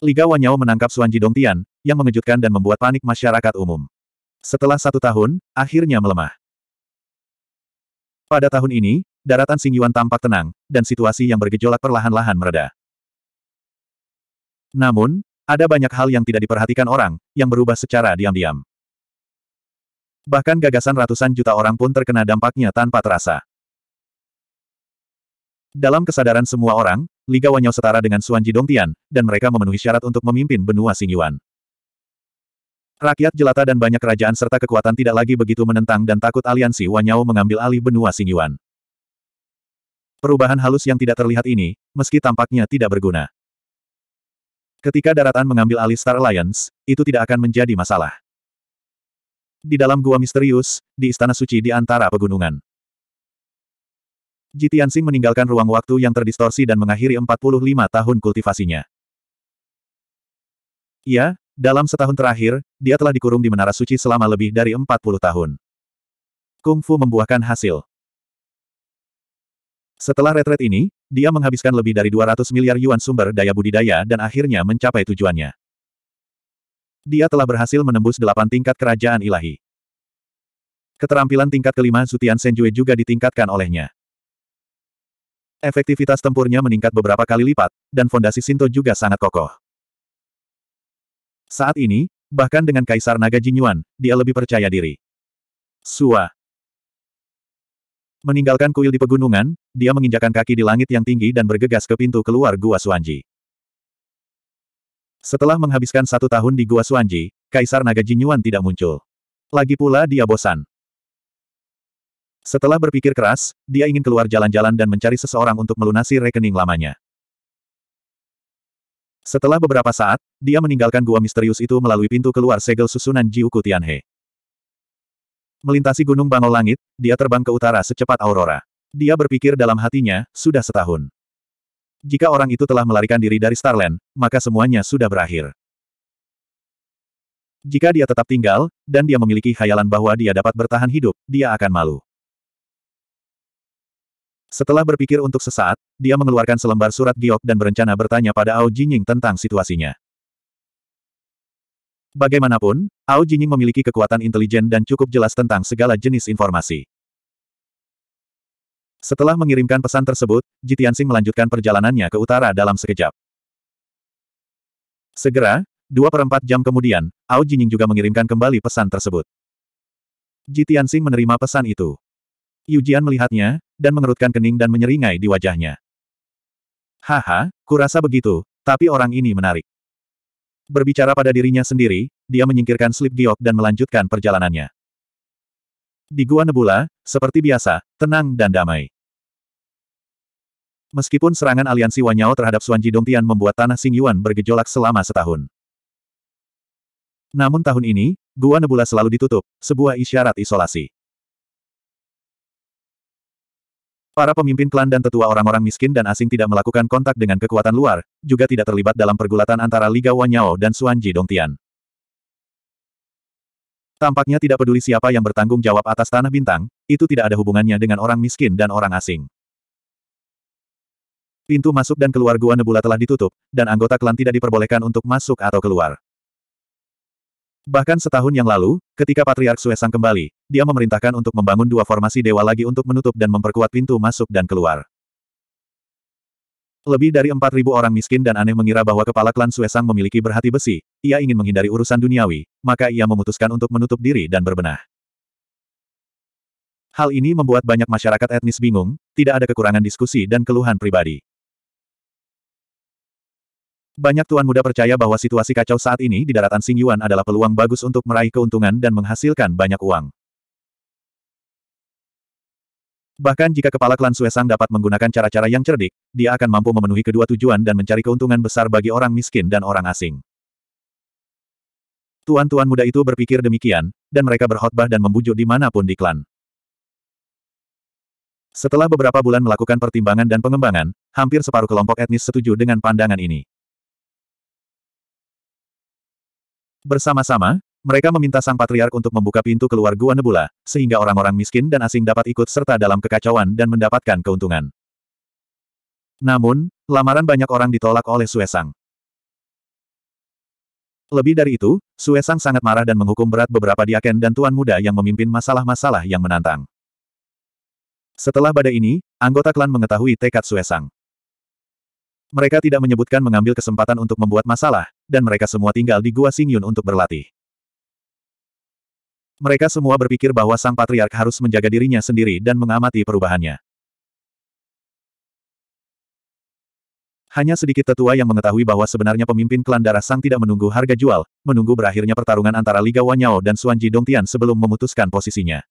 Liga Wanyao menangkap Suan Jidong yang mengejutkan dan membuat panik masyarakat umum. Setelah satu tahun, akhirnya melemah. Pada tahun ini, daratan Xing tampak tenang, dan situasi yang bergejolak perlahan-lahan mereda. Namun, ada banyak hal yang tidak diperhatikan orang, yang berubah secara diam-diam. Bahkan gagasan ratusan juta orang pun terkena dampaknya tanpa terasa. Dalam kesadaran semua orang, Liga Wanyao setara dengan Suan Jidong Tian, dan mereka memenuhi syarat untuk memimpin benua Yuan. Rakyat jelata dan banyak kerajaan serta kekuatan tidak lagi begitu menentang dan takut aliansi Wanyao mengambil alih benua Yuan. Perubahan halus yang tidak terlihat ini, meski tampaknya tidak berguna. Ketika daratan mengambil alih Star Alliance, itu tidak akan menjadi masalah. Di dalam gua misterius, di Istana Suci di antara pegunungan. Jitiansing meninggalkan ruang waktu yang terdistorsi dan mengakhiri 45 tahun kultivasinya. Ya, dalam setahun terakhir, dia telah dikurung di Menara Suci selama lebih dari 40 tahun. Kung Fu membuahkan hasil. Setelah retret ini, dia menghabiskan lebih dari 200 miliar yuan sumber daya budidaya dan akhirnya mencapai tujuannya. Dia telah berhasil menembus delapan tingkat kerajaan ilahi. Keterampilan tingkat kelima Sutian Senjue juga ditingkatkan olehnya. Efektivitas tempurnya meningkat beberapa kali lipat, dan fondasi sinto juga sangat kokoh. Saat ini, bahkan dengan Kaisar Naga Jinyuan, dia lebih percaya diri. Sua. Meninggalkan kuil di pegunungan, dia menginjakan kaki di langit yang tinggi dan bergegas ke pintu keluar Gua Suanji. Setelah menghabiskan satu tahun di Gua Suanji, Kaisar Naga Jinyuan tidak muncul. Lagi pula dia bosan. Setelah berpikir keras, dia ingin keluar jalan-jalan dan mencari seseorang untuk melunasi rekening lamanya. Setelah beberapa saat, dia meninggalkan gua misterius itu melalui pintu keluar segel susunan Jiuku Tianhe. Melintasi gunung Bangau Langit, dia terbang ke utara secepat aurora. Dia berpikir dalam hatinya, sudah setahun. Jika orang itu telah melarikan diri dari Starland, maka semuanya sudah berakhir. Jika dia tetap tinggal, dan dia memiliki khayalan bahwa dia dapat bertahan hidup, dia akan malu. Setelah berpikir untuk sesaat, dia mengeluarkan selembar surat giok dan berencana bertanya pada Ao Jinying tentang situasinya. Bagaimanapun, Ao Jinying memiliki kekuatan intelijen dan cukup jelas tentang segala jenis informasi. Setelah mengirimkan pesan tersebut, Jitiansing melanjutkan perjalanannya ke utara dalam sekejap. Segera, dua perempat jam kemudian, Ao Jinying juga mengirimkan kembali pesan tersebut. Jitiansing menerima pesan itu. Yujian melihatnya, dan mengerutkan kening dan menyeringai di wajahnya. Haha, kurasa begitu, tapi orang ini menarik. Berbicara pada dirinya sendiri, dia menyingkirkan slip giok dan melanjutkan perjalanannya. Di Gua Nebula, seperti biasa, tenang dan damai. Meskipun serangan aliansi Wanyao terhadap Suanji Dongtian membuat tanah Yuan bergejolak selama setahun. Namun tahun ini, Gua Nebula selalu ditutup, sebuah isyarat isolasi. Para pemimpin klan dan tetua orang-orang miskin dan asing tidak melakukan kontak dengan kekuatan luar, juga tidak terlibat dalam pergulatan antara Liga Wanyao dan Suanji Dongtian. Tampaknya tidak peduli siapa yang bertanggung jawab atas tanah bintang, itu tidak ada hubungannya dengan orang miskin dan orang asing. Pintu masuk dan keluar Gua Nebula telah ditutup, dan anggota klan tidak diperbolehkan untuk masuk atau keluar. Bahkan setahun yang lalu, ketika Patriark Suesang kembali, dia memerintahkan untuk membangun dua formasi dewa lagi untuk menutup dan memperkuat pintu masuk dan keluar. Lebih dari 4.000 orang miskin dan aneh mengira bahwa kepala klan Suesang memiliki berhati besi, ia ingin menghindari urusan duniawi, maka ia memutuskan untuk menutup diri dan berbenah. Hal ini membuat banyak masyarakat etnis bingung, tidak ada kekurangan diskusi dan keluhan pribadi. Banyak tuan muda percaya bahwa situasi kacau saat ini di daratan Xing adalah peluang bagus untuk meraih keuntungan dan menghasilkan banyak uang. Bahkan jika kepala klan Suesang dapat menggunakan cara-cara yang cerdik, dia akan mampu memenuhi kedua tujuan dan mencari keuntungan besar bagi orang miskin dan orang asing. Tuan-tuan muda itu berpikir demikian, dan mereka berkhotbah dan membujuk dimanapun di klan. Setelah beberapa bulan melakukan pertimbangan dan pengembangan, hampir separuh kelompok etnis setuju dengan pandangan ini. Bersama-sama, mereka meminta sang patriark untuk membuka pintu keluar gua nebula, sehingga orang-orang miskin dan asing dapat ikut serta dalam kekacauan dan mendapatkan keuntungan. Namun, lamaran banyak orang ditolak oleh Suesang. Lebih dari itu, Suesang sangat marah dan menghukum berat beberapa diaken dan tuan muda yang memimpin masalah-masalah yang menantang. Setelah badai ini, anggota klan mengetahui tekad Suesang. Mereka tidak menyebutkan mengambil kesempatan untuk membuat masalah, dan mereka semua tinggal di Gua Xingyun untuk berlatih. Mereka semua berpikir bahwa sang patriark harus menjaga dirinya sendiri dan mengamati perubahannya. Hanya sedikit tetua yang mengetahui bahwa sebenarnya pemimpin klan darah sang tidak menunggu harga jual, menunggu berakhirnya pertarungan antara Liga Wanyao dan Suanji Dongtian sebelum memutuskan posisinya.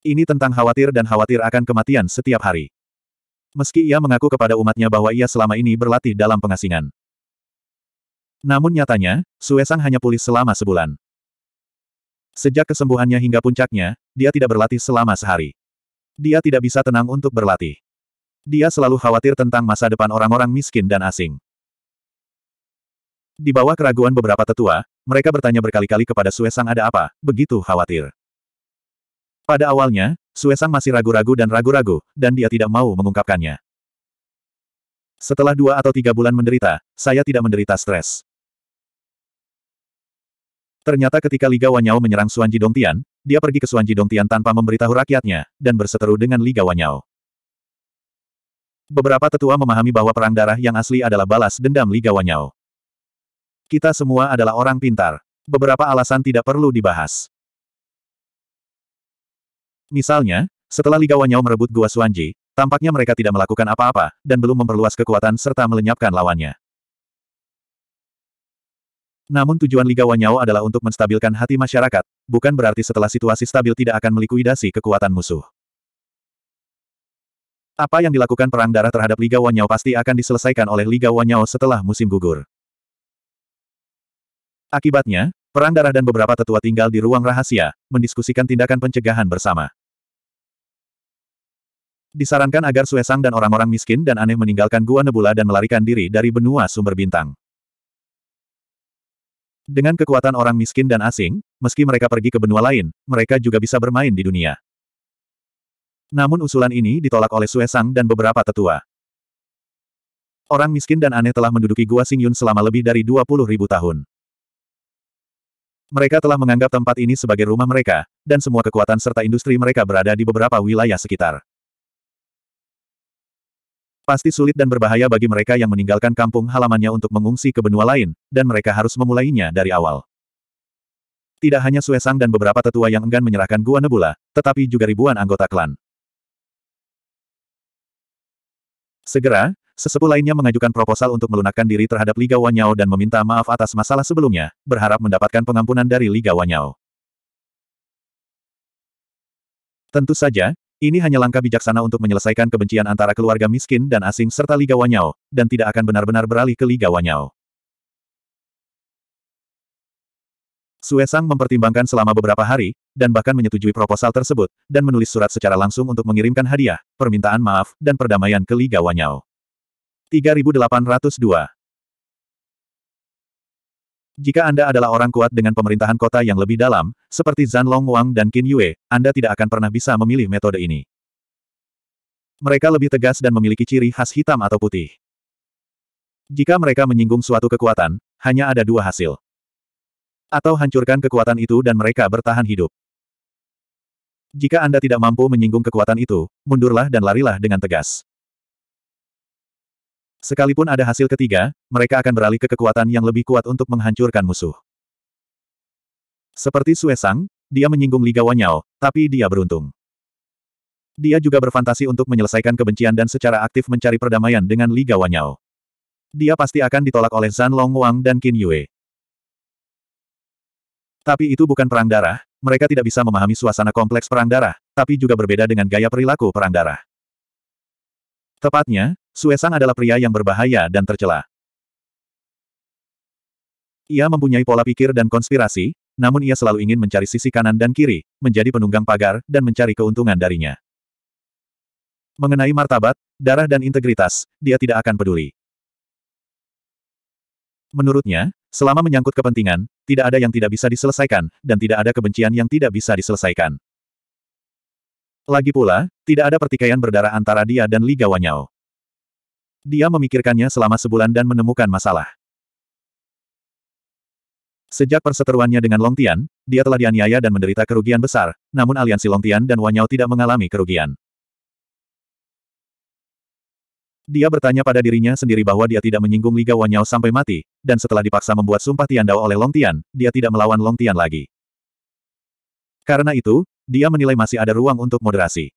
Ini tentang khawatir dan khawatir akan kematian setiap hari. Meski ia mengaku kepada umatnya bahwa ia selama ini berlatih dalam pengasingan. Namun nyatanya, Suesang hanya pulih selama sebulan. Sejak kesembuhannya hingga puncaknya, dia tidak berlatih selama sehari. Dia tidak bisa tenang untuk berlatih. Dia selalu khawatir tentang masa depan orang-orang miskin dan asing. Di bawah keraguan beberapa tetua, mereka bertanya berkali-kali kepada Suesang ada apa, begitu khawatir. Pada awalnya, Suesang masih ragu-ragu dan ragu-ragu, dan dia tidak mau mengungkapkannya. Setelah dua atau tiga bulan menderita, saya tidak menderita stres. Ternyata ketika Liga Wanyao menyerang Suanji Dongtian, dia pergi ke Suanji Dongtian tanpa memberitahu rakyatnya, dan berseteru dengan Liga Wanyao. Beberapa tetua memahami bahwa perang darah yang asli adalah balas dendam Liga Wanyao. Kita semua adalah orang pintar. Beberapa alasan tidak perlu dibahas. Misalnya, setelah Liga Wanyao merebut Gua Suanji, tampaknya mereka tidak melakukan apa-apa, dan belum memperluas kekuatan serta melenyapkan lawannya. Namun tujuan Liga Wanyao adalah untuk menstabilkan hati masyarakat, bukan berarti setelah situasi stabil tidak akan melikuidasi kekuatan musuh. Apa yang dilakukan Perang Darah terhadap Liga Wanyao pasti akan diselesaikan oleh Liga Wanyao setelah musim gugur. Akibatnya, Perang Darah dan beberapa tetua tinggal di ruang rahasia, mendiskusikan tindakan pencegahan bersama. Disarankan agar Suesang dan orang-orang miskin dan aneh meninggalkan Gua Nebula dan melarikan diri dari benua sumber bintang. Dengan kekuatan orang miskin dan asing, meski mereka pergi ke benua lain, mereka juga bisa bermain di dunia. Namun usulan ini ditolak oleh Suesang dan beberapa tetua. Orang miskin dan aneh telah menduduki Gua Singyun selama lebih dari 20 ribu tahun. Mereka telah menganggap tempat ini sebagai rumah mereka, dan semua kekuatan serta industri mereka berada di beberapa wilayah sekitar. Pasti sulit dan berbahaya bagi mereka yang meninggalkan kampung halamannya untuk mengungsi ke benua lain, dan mereka harus memulainya dari awal. Tidak hanya Suesang dan beberapa tetua yang enggan menyerahkan Gua Nebula, tetapi juga ribuan anggota klan. Segera, sesepuh lainnya mengajukan proposal untuk melunakkan diri terhadap Liga Wanyao dan meminta maaf atas masalah sebelumnya, berharap mendapatkan pengampunan dari Liga Wanyao. Tentu saja, ini hanya langkah bijaksana untuk menyelesaikan kebencian antara keluarga miskin dan asing serta Liga Wanyao, dan tidak akan benar-benar beralih ke Liga Wanyao. Suesang mempertimbangkan selama beberapa hari, dan bahkan menyetujui proposal tersebut, dan menulis surat secara langsung untuk mengirimkan hadiah, permintaan maaf, dan perdamaian ke Liga Wanyao. 3802 jika Anda adalah orang kuat dengan pemerintahan kota yang lebih dalam, seperti Zhan Long Wang dan Qin Yue, Anda tidak akan pernah bisa memilih metode ini. Mereka lebih tegas dan memiliki ciri khas hitam atau putih. Jika mereka menyinggung suatu kekuatan, hanya ada dua hasil. Atau hancurkan kekuatan itu dan mereka bertahan hidup. Jika Anda tidak mampu menyinggung kekuatan itu, mundurlah dan larilah dengan tegas. Sekalipun ada hasil ketiga, mereka akan beralih ke kekuatan yang lebih kuat untuk menghancurkan musuh. Seperti Suesang, dia menyinggung Liga Wanyao, tapi dia beruntung. Dia juga berfantasi untuk menyelesaikan kebencian dan secara aktif mencari perdamaian dengan Liga Wanyao. Dia pasti akan ditolak oleh Zan Long Wang dan Qin Yue. Tapi itu bukan perang darah, mereka tidak bisa memahami suasana kompleks perang darah, tapi juga berbeda dengan gaya perilaku perang darah. Tepatnya, Suesang adalah pria yang berbahaya dan tercela. Ia mempunyai pola pikir dan konspirasi, namun ia selalu ingin mencari sisi kanan dan kiri, menjadi penunggang pagar, dan mencari keuntungan darinya. Mengenai martabat, darah dan integritas, dia tidak akan peduli. Menurutnya, selama menyangkut kepentingan, tidak ada yang tidak bisa diselesaikan, dan tidak ada kebencian yang tidak bisa diselesaikan. Lagi pula, tidak ada pertikaian berdarah antara dia dan Liga Wanyao. Dia memikirkannya selama sebulan dan menemukan masalah. Sejak perseteruannya dengan Long Tian, dia telah dianiaya dan menderita kerugian besar, namun aliansi Long Tian dan Wanyao tidak mengalami kerugian. Dia bertanya pada dirinya sendiri bahwa dia tidak menyinggung Liga Wanyao sampai mati, dan setelah dipaksa membuat sumpah Tian Dao oleh Long Tian, dia tidak melawan Long Tian lagi. Karena itu, dia menilai masih ada ruang untuk moderasi.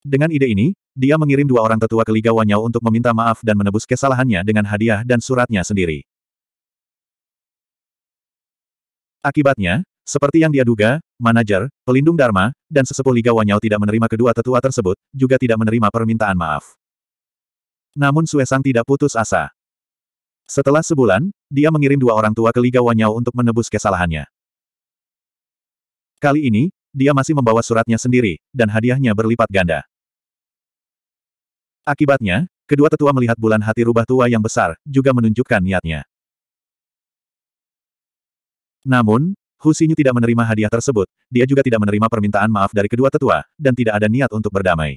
Dengan ide ini, dia mengirim dua orang tetua ke Liga Wanyao untuk meminta maaf dan menebus kesalahannya dengan hadiah dan suratnya sendiri. Akibatnya, seperti yang dia duga, manajer, pelindung Dharma, dan sesepuh Liga Wanyao tidak menerima kedua tetua tersebut, juga tidak menerima permintaan maaf. Namun Suesang tidak putus asa. Setelah sebulan, dia mengirim dua orang tua ke Liga Wanyao untuk menebus kesalahannya. Kali ini, dia masih membawa suratnya sendiri, dan hadiahnya berlipat ganda. Akibatnya, kedua tetua melihat bulan hati rubah tua yang besar, juga menunjukkan niatnya. Namun, Husinyu tidak menerima hadiah tersebut, dia juga tidak menerima permintaan maaf dari kedua tetua, dan tidak ada niat untuk berdamai.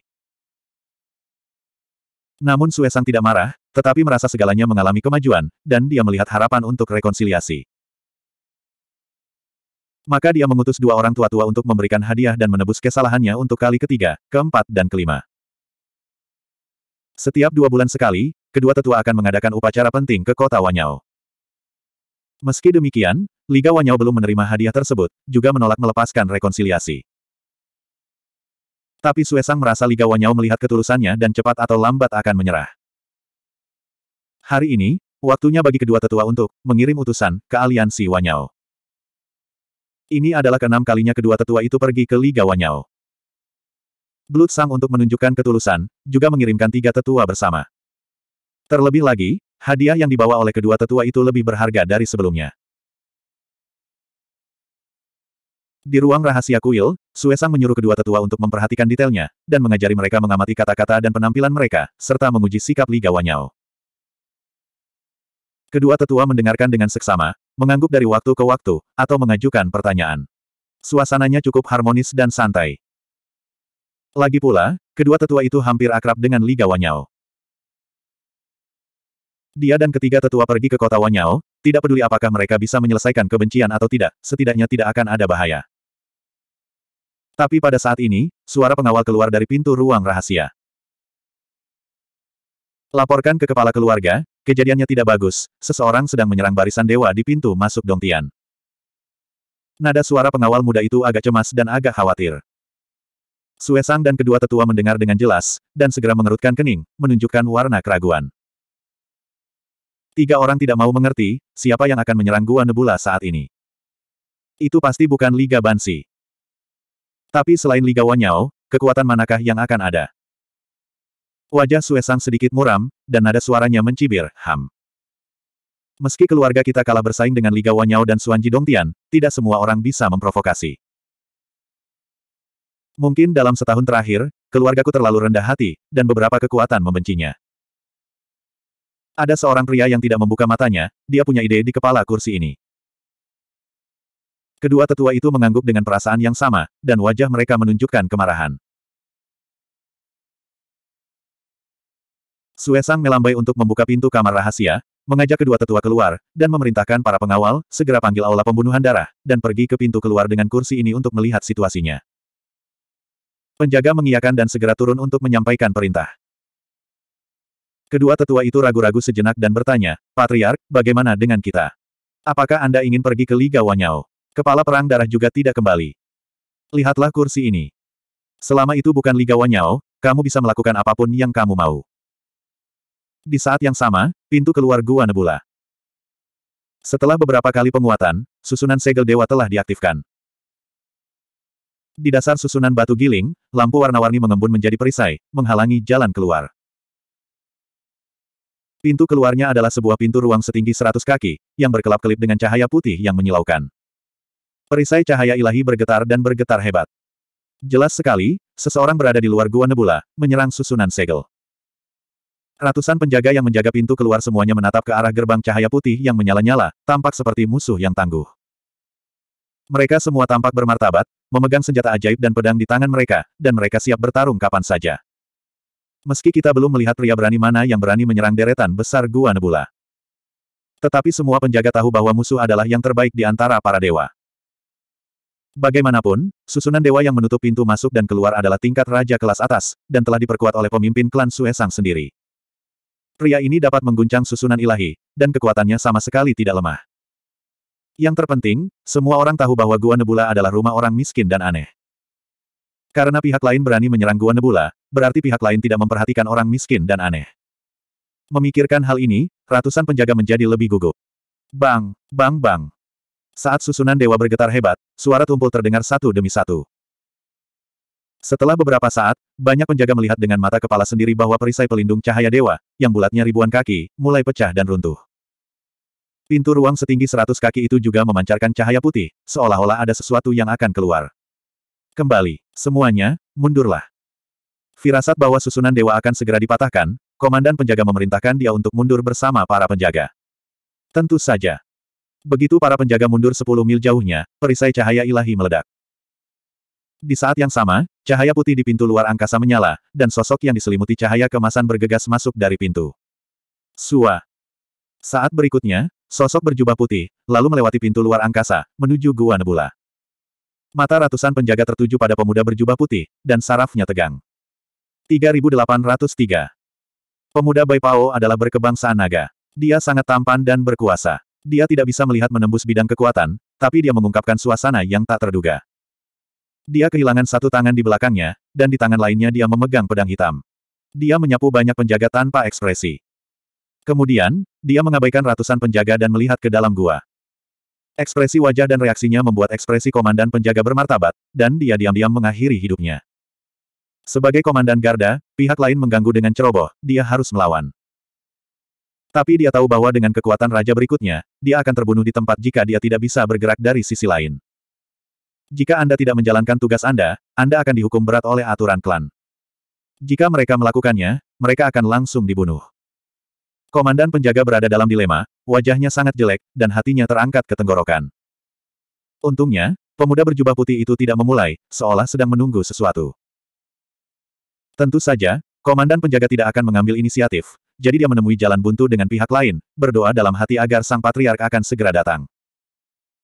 Namun Suesang tidak marah, tetapi merasa segalanya mengalami kemajuan, dan dia melihat harapan untuk rekonsiliasi. Maka dia mengutus dua orang tua-tua untuk memberikan hadiah dan menebus kesalahannya untuk kali ketiga, keempat dan kelima. Setiap dua bulan sekali, kedua tetua akan mengadakan upacara penting ke kota Wanyao. Meski demikian, Liga Wanyao belum menerima hadiah tersebut, juga menolak melepaskan rekonsiliasi. Tapi Suesang merasa Liga Wanyao melihat ketulusannya dan cepat atau lambat akan menyerah. Hari ini, waktunya bagi kedua tetua untuk mengirim utusan ke aliansi Wanyao. Ini adalah keenam kalinya kedua tetua itu pergi ke Liga Wanyao. Blood Sang untuk menunjukkan ketulusan, juga mengirimkan tiga tetua bersama. Terlebih lagi, hadiah yang dibawa oleh kedua tetua itu lebih berharga dari sebelumnya. Di ruang rahasia kuil, Suesang menyuruh kedua tetua untuk memperhatikan detailnya, dan mengajari mereka mengamati kata-kata dan penampilan mereka, serta menguji sikap Liga Wanyao. Kedua tetua mendengarkan dengan seksama, mengangguk dari waktu ke waktu, atau mengajukan pertanyaan. Suasananya cukup harmonis dan santai. Lagi pula, kedua tetua itu hampir akrab dengan Liga Wanyao. Dia dan ketiga tetua pergi ke kota Wanyao, tidak peduli apakah mereka bisa menyelesaikan kebencian atau tidak, setidaknya tidak akan ada bahaya. Tapi pada saat ini, suara pengawal keluar dari pintu ruang rahasia. Laporkan ke kepala keluarga, kejadiannya tidak bagus, seseorang sedang menyerang barisan dewa di pintu masuk Dongtian. Nada suara pengawal muda itu agak cemas dan agak khawatir. Suesang dan kedua tetua mendengar dengan jelas, dan segera mengerutkan kening, menunjukkan warna keraguan. Tiga orang tidak mau mengerti, siapa yang akan menyerang Gua Nebula saat ini. Itu pasti bukan Liga Bansi. Tapi selain Liga Wanyao, kekuatan manakah yang akan ada? Wajah Suesang sedikit muram, dan nada suaranya mencibir, Ham. Meski keluarga kita kalah bersaing dengan Liga Wanyao dan Suanji Dongtian, tidak semua orang bisa memprovokasi. Mungkin dalam setahun terakhir, keluargaku terlalu rendah hati, dan beberapa kekuatan membencinya. Ada seorang pria yang tidak membuka matanya, dia punya ide di kepala kursi ini. Kedua tetua itu mengangguk dengan perasaan yang sama, dan wajah mereka menunjukkan kemarahan. Suesang melambai untuk membuka pintu kamar rahasia, mengajak kedua tetua keluar, dan memerintahkan para pengawal, segera panggil aula pembunuhan darah, dan pergi ke pintu keluar dengan kursi ini untuk melihat situasinya. Penjaga mengiyakan dan segera turun untuk menyampaikan perintah. Kedua tetua itu ragu-ragu sejenak dan bertanya, Patriark, bagaimana dengan kita? Apakah Anda ingin pergi ke Liga Wanyao? Kepala Perang Darah juga tidak kembali. Lihatlah kursi ini. Selama itu bukan Liga Wanyao, kamu bisa melakukan apapun yang kamu mau. Di saat yang sama, pintu keluar Gua Nebula. Setelah beberapa kali penguatan, susunan segel dewa telah diaktifkan. Di dasar susunan batu giling, lampu warna-warni mengembun menjadi perisai, menghalangi jalan keluar. Pintu keluarnya adalah sebuah pintu ruang setinggi 100 kaki, yang berkelap-kelip dengan cahaya putih yang menyilaukan. Perisai cahaya ilahi bergetar dan bergetar hebat. Jelas sekali, seseorang berada di luar gua nebula, menyerang susunan segel. Ratusan penjaga yang menjaga pintu keluar semuanya menatap ke arah gerbang cahaya putih yang menyala-nyala, tampak seperti musuh yang tangguh. Mereka semua tampak bermartabat, memegang senjata ajaib dan pedang di tangan mereka, dan mereka siap bertarung kapan saja. Meski kita belum melihat pria berani mana yang berani menyerang deretan besar Gua Nebula. Tetapi semua penjaga tahu bahwa musuh adalah yang terbaik di antara para dewa. Bagaimanapun, susunan dewa yang menutup pintu masuk dan keluar adalah tingkat raja kelas atas, dan telah diperkuat oleh pemimpin klan Suesang sendiri. Pria ini dapat mengguncang susunan ilahi, dan kekuatannya sama sekali tidak lemah. Yang terpenting, semua orang tahu bahwa Gua Nebula adalah rumah orang miskin dan aneh. Karena pihak lain berani menyerang Gua Nebula, berarti pihak lain tidak memperhatikan orang miskin dan aneh. Memikirkan hal ini, ratusan penjaga menjadi lebih gugup. Bang, bang, bang. Saat susunan dewa bergetar hebat, suara tumpul terdengar satu demi satu. Setelah beberapa saat, banyak penjaga melihat dengan mata kepala sendiri bahwa perisai pelindung cahaya dewa, yang bulatnya ribuan kaki, mulai pecah dan runtuh. Pintu ruang setinggi seratus kaki itu juga memancarkan cahaya putih, seolah-olah ada sesuatu yang akan keluar. Kembali, semuanya, mundurlah. Firasat bahwa susunan dewa akan segera dipatahkan, komandan penjaga memerintahkan dia untuk mundur bersama para penjaga. Tentu saja. Begitu para penjaga mundur sepuluh mil jauhnya, perisai cahaya ilahi meledak. Di saat yang sama, cahaya putih di pintu luar angkasa menyala, dan sosok yang diselimuti cahaya kemasan bergegas masuk dari pintu. Sua. Saat berikutnya, Sosok berjubah putih, lalu melewati pintu luar angkasa, menuju Gua Nebula. Mata ratusan penjaga tertuju pada pemuda berjubah putih, dan sarafnya tegang. 3803 Pemuda Bai Pao adalah berkebangsaan naga. Dia sangat tampan dan berkuasa. Dia tidak bisa melihat menembus bidang kekuatan, tapi dia mengungkapkan suasana yang tak terduga. Dia kehilangan satu tangan di belakangnya, dan di tangan lainnya dia memegang pedang hitam. Dia menyapu banyak penjaga tanpa ekspresi. Kemudian, dia mengabaikan ratusan penjaga dan melihat ke dalam gua. Ekspresi wajah dan reaksinya membuat ekspresi komandan penjaga bermartabat, dan dia diam-diam mengakhiri hidupnya. Sebagai komandan garda, pihak lain mengganggu dengan ceroboh, dia harus melawan. Tapi dia tahu bahwa dengan kekuatan raja berikutnya, dia akan terbunuh di tempat jika dia tidak bisa bergerak dari sisi lain. Jika Anda tidak menjalankan tugas Anda, Anda akan dihukum berat oleh aturan klan. Jika mereka melakukannya, mereka akan langsung dibunuh. Komandan penjaga berada dalam dilema, wajahnya sangat jelek, dan hatinya terangkat ke tenggorokan. Untungnya, pemuda berjubah putih itu tidak memulai, seolah sedang menunggu sesuatu. Tentu saja, komandan penjaga tidak akan mengambil inisiatif, jadi dia menemui jalan buntu dengan pihak lain, berdoa dalam hati agar sang patriark akan segera datang.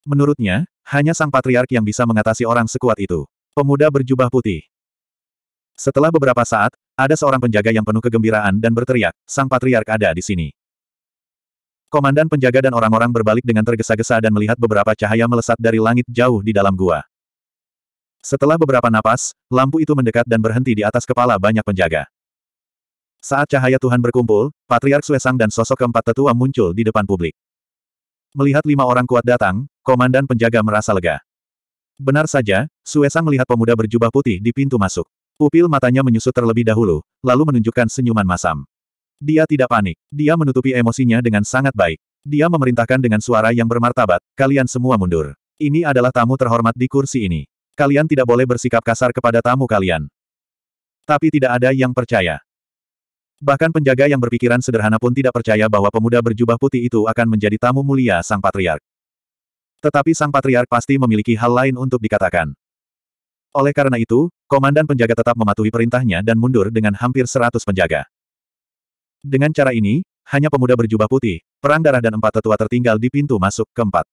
Menurutnya, hanya sang patriark yang bisa mengatasi orang sekuat itu. Pemuda berjubah putih. Setelah beberapa saat, ada seorang penjaga yang penuh kegembiraan dan berteriak, sang patriark ada di sini. Komandan penjaga dan orang-orang berbalik dengan tergesa-gesa dan melihat beberapa cahaya melesat dari langit jauh di dalam gua. Setelah beberapa napas, lampu itu mendekat dan berhenti di atas kepala banyak penjaga. Saat cahaya Tuhan berkumpul, Patriark Suesang dan sosok keempat tetua muncul di depan publik. Melihat lima orang kuat datang, komandan penjaga merasa lega. Benar saja, Suesang melihat pemuda berjubah putih di pintu masuk. Pupil matanya menyusut terlebih dahulu, lalu menunjukkan senyuman masam. Dia tidak panik. Dia menutupi emosinya dengan sangat baik. Dia memerintahkan dengan suara yang bermartabat, kalian semua mundur. Ini adalah tamu terhormat di kursi ini. Kalian tidak boleh bersikap kasar kepada tamu kalian. Tapi tidak ada yang percaya. Bahkan penjaga yang berpikiran sederhana pun tidak percaya bahwa pemuda berjubah putih itu akan menjadi tamu mulia sang patriark. Tetapi sang patriark pasti memiliki hal lain untuk dikatakan. Oleh karena itu, komandan penjaga tetap mematuhi perintahnya dan mundur dengan hampir seratus penjaga. Dengan cara ini, hanya pemuda berjubah putih, perang darah dan empat tetua tertinggal di pintu masuk keempat.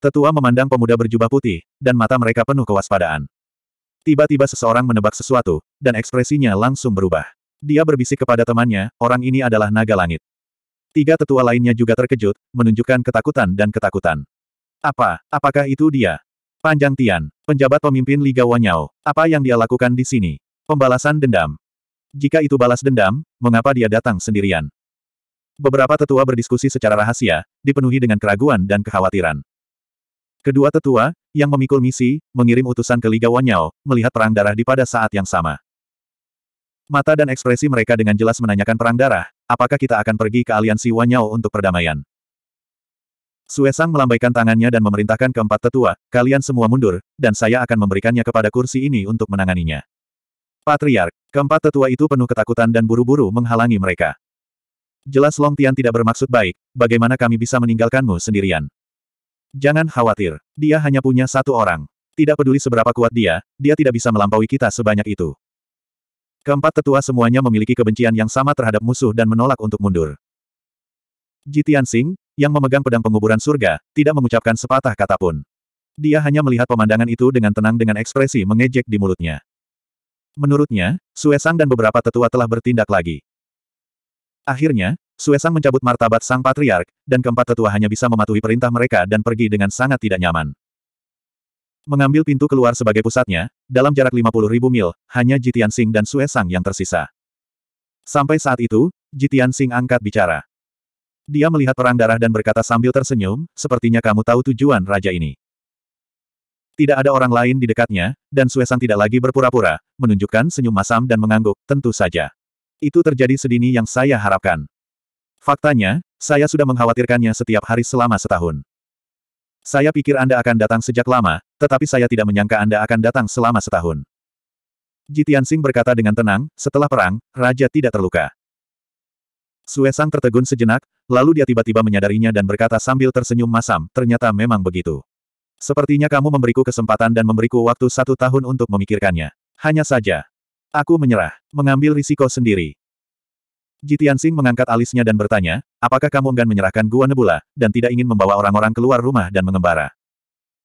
Tetua memandang pemuda berjubah putih, dan mata mereka penuh kewaspadaan. Tiba-tiba seseorang menebak sesuatu, dan ekspresinya langsung berubah. Dia berbisik kepada temannya, orang ini adalah naga langit. Tiga tetua lainnya juga terkejut, menunjukkan ketakutan dan ketakutan. Apa, apakah itu dia? Panjang Tian, penjabat pemimpin Liga Wanyao, apa yang dia lakukan di sini? Pembalasan dendam. Jika itu balas dendam, mengapa dia datang sendirian? Beberapa tetua berdiskusi secara rahasia, dipenuhi dengan keraguan dan kekhawatiran. Kedua tetua, yang memikul misi, mengirim utusan ke Liga Wanyao, melihat perang darah di pada saat yang sama. Mata dan ekspresi mereka dengan jelas menanyakan perang darah, apakah kita akan pergi ke aliansi Wanyao untuk perdamaian? Suesang melambaikan tangannya dan memerintahkan keempat tetua, kalian semua mundur, dan saya akan memberikannya kepada kursi ini untuk menanganinya. Patriark, keempat tetua itu penuh ketakutan dan buru-buru menghalangi mereka. Jelas Long Tian tidak bermaksud baik, bagaimana kami bisa meninggalkanmu sendirian? Jangan khawatir, dia hanya punya satu orang. Tidak peduli seberapa kuat dia, dia tidak bisa melampaui kita sebanyak itu. Keempat tetua semuanya memiliki kebencian yang sama terhadap musuh dan menolak untuk mundur. Jitian Singh yang memegang pedang penguburan surga, tidak mengucapkan sepatah kata pun. Dia hanya melihat pemandangan itu dengan tenang dengan ekspresi mengejek di mulutnya. Menurutnya, Suesang dan beberapa tetua telah bertindak lagi. Akhirnya, Suesang mencabut martabat sang patriark, dan keempat tetua hanya bisa mematuhi perintah mereka dan pergi dengan sangat tidak nyaman. Mengambil pintu keluar sebagai pusatnya, dalam jarak 50 ribu mil, hanya Jitian Sing dan Suesang yang tersisa. Sampai saat itu, Jitian Sing angkat bicara. Dia melihat perang darah dan berkata sambil tersenyum, sepertinya kamu tahu tujuan raja ini. Tidak ada orang lain di dekatnya, dan Suesan tidak lagi berpura-pura, menunjukkan senyum masam dan mengangguk, tentu saja. Itu terjadi sedini yang saya harapkan. Faktanya, saya sudah mengkhawatirkannya setiap hari selama setahun. Saya pikir Anda akan datang sejak lama, tetapi saya tidak menyangka Anda akan datang selama setahun. Jitian Sing berkata dengan tenang, setelah perang, Raja tidak terluka. Suesang tertegun sejenak, lalu dia tiba-tiba menyadarinya dan berkata sambil tersenyum masam, ternyata memang begitu. Sepertinya kamu memberiku kesempatan dan memberiku waktu satu tahun untuk memikirkannya. Hanya saja. Aku menyerah, mengambil risiko sendiri. Jitian Sing mengangkat alisnya dan bertanya, apakah kamu enggan menyerahkan Gua Nebula, dan tidak ingin membawa orang-orang keluar rumah dan mengembara?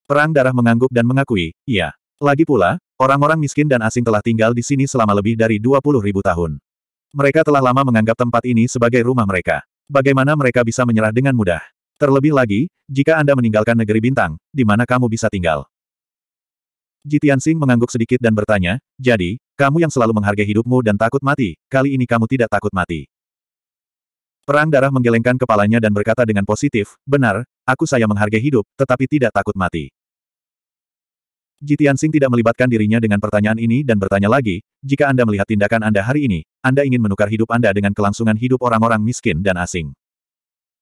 Perang darah mengangguk dan mengakui, iya. Lagi pula, orang-orang miskin dan asing telah tinggal di sini selama lebih dari 20 ribu tahun. Mereka telah lama menganggap tempat ini sebagai rumah mereka bagaimana mereka bisa menyerah dengan mudah? Terlebih lagi, jika Anda meninggalkan negeri bintang, di mana kamu bisa tinggal? Jitian Singh mengangguk sedikit dan bertanya, jadi, kamu yang selalu menghargai hidupmu dan takut mati, kali ini kamu tidak takut mati. Perang darah menggelengkan kepalanya dan berkata dengan positif, benar, aku saya menghargai hidup, tetapi tidak takut mati. Jitiansing tidak melibatkan dirinya dengan pertanyaan ini dan bertanya lagi, jika Anda melihat tindakan Anda hari ini, Anda ingin menukar hidup Anda dengan kelangsungan hidup orang-orang miskin dan asing.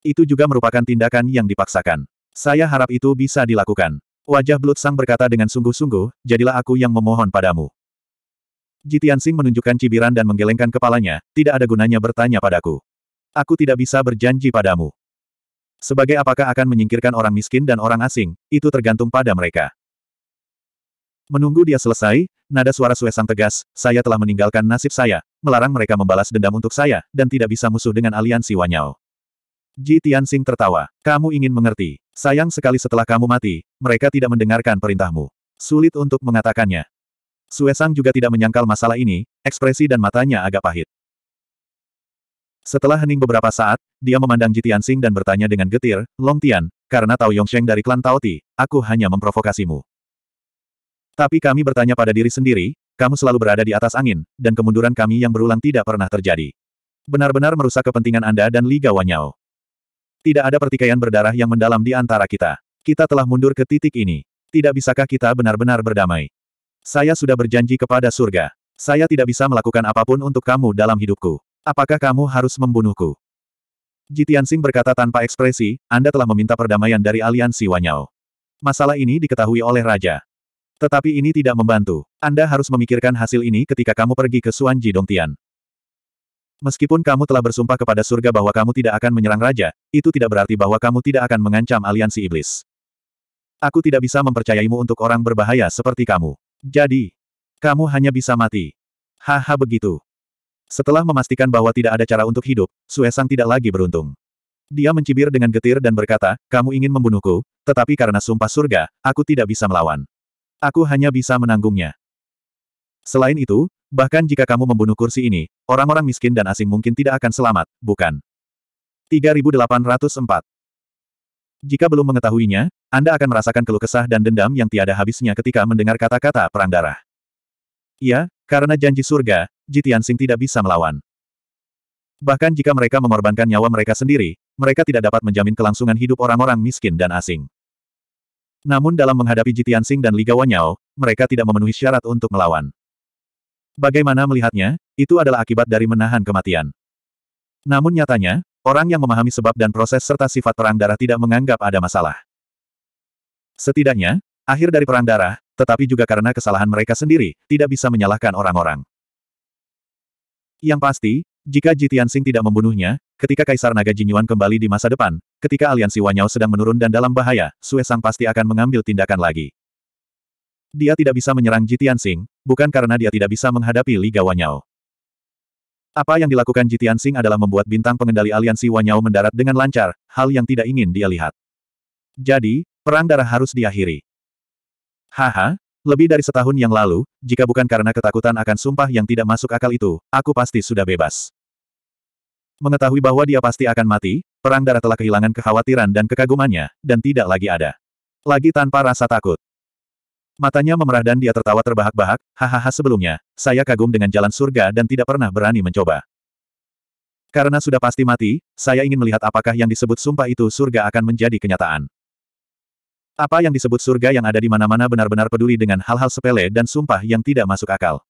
Itu juga merupakan tindakan yang dipaksakan. Saya harap itu bisa dilakukan. Wajah Blood Sang berkata dengan sungguh-sungguh, jadilah aku yang memohon padamu. Jitiansing menunjukkan cibiran dan menggelengkan kepalanya, tidak ada gunanya bertanya padaku. Aku tidak bisa berjanji padamu. Sebagai apakah akan menyingkirkan orang miskin dan orang asing, itu tergantung pada mereka. Menunggu dia selesai, nada suara Suesang tegas, saya telah meninggalkan nasib saya, melarang mereka membalas dendam untuk saya, dan tidak bisa musuh dengan aliansi Wanyao. Ji Tianxing tertawa. Kamu ingin mengerti. Sayang sekali setelah kamu mati, mereka tidak mendengarkan perintahmu. Sulit untuk mengatakannya. Suesang juga tidak menyangkal masalah ini, ekspresi dan matanya agak pahit. Setelah hening beberapa saat, dia memandang Ji Tianxing dan bertanya dengan getir, Long Tian, karena Tao Yongsheng dari klan Tao Ti, aku hanya memprovokasimu. Tapi kami bertanya pada diri sendiri, kamu selalu berada di atas angin, dan kemunduran kami yang berulang tidak pernah terjadi. Benar-benar merusak kepentingan Anda dan Liga Wanyao. Tidak ada pertikaian berdarah yang mendalam di antara kita. Kita telah mundur ke titik ini. Tidak bisakah kita benar-benar berdamai? Saya sudah berjanji kepada surga. Saya tidak bisa melakukan apapun untuk kamu dalam hidupku. Apakah kamu harus membunuhku? Jitian Sing berkata tanpa ekspresi, Anda telah meminta perdamaian dari aliansi Wanyao. Masalah ini diketahui oleh Raja. Tetapi ini tidak membantu. Anda harus memikirkan hasil ini ketika kamu pergi ke Suan Jidongtian. Meskipun kamu telah bersumpah kepada surga bahwa kamu tidak akan menyerang raja, itu tidak berarti bahwa kamu tidak akan mengancam aliansi iblis. Aku tidak bisa mempercayaimu untuk orang berbahaya seperti kamu. Jadi, kamu hanya bisa mati. Haha begitu. Setelah memastikan bahwa tidak ada cara untuk hidup, Suesang tidak lagi beruntung. Dia mencibir dengan getir dan berkata, kamu ingin membunuhku, tetapi karena sumpah surga, aku tidak bisa melawan. Aku hanya bisa menanggungnya. Selain itu, bahkan jika kamu membunuh kursi ini, orang-orang miskin dan asing mungkin tidak akan selamat, bukan? 3804 Jika belum mengetahuinya, Anda akan merasakan keluh kesah dan dendam yang tiada habisnya ketika mendengar kata-kata perang darah. Ya, karena janji surga, Jitiansing tidak bisa melawan. Bahkan jika mereka mengorbankan nyawa mereka sendiri, mereka tidak dapat menjamin kelangsungan hidup orang-orang miskin dan asing. Namun dalam menghadapi Jitian Sing dan Liga Wanyao, mereka tidak memenuhi syarat untuk melawan. Bagaimana melihatnya, itu adalah akibat dari menahan kematian. Namun nyatanya, orang yang memahami sebab dan proses serta sifat perang darah tidak menganggap ada masalah. Setidaknya, akhir dari perang darah, tetapi juga karena kesalahan mereka sendiri, tidak bisa menyalahkan orang-orang. Yang pasti, jika Ji Tianxing tidak membunuhnya, ketika Kaisar Naga Jinyuan kembali di masa depan, ketika aliansi Wanyao sedang menurun dan dalam bahaya, Sue Sang pasti akan mengambil tindakan lagi. Dia tidak bisa menyerang Ji Tianxing, bukan karena dia tidak bisa menghadapi Liga Wanyao. Apa yang dilakukan Ji Tianxing adalah membuat bintang pengendali aliansi Wanyao mendarat dengan lancar, hal yang tidak ingin dia lihat. Jadi, perang darah harus diakhiri. Haha, lebih dari setahun yang lalu, jika bukan karena ketakutan akan sumpah yang tidak masuk akal itu, aku pasti sudah bebas. Mengetahui bahwa dia pasti akan mati, perang darah telah kehilangan kekhawatiran dan kekagumannya, dan tidak lagi ada. Lagi tanpa rasa takut. Matanya memerah dan dia tertawa terbahak-bahak, hahaha sebelumnya, saya kagum dengan jalan surga dan tidak pernah berani mencoba. Karena sudah pasti mati, saya ingin melihat apakah yang disebut sumpah itu surga akan menjadi kenyataan. Apa yang disebut surga yang ada di mana-mana benar-benar peduli dengan hal-hal sepele dan sumpah yang tidak masuk akal.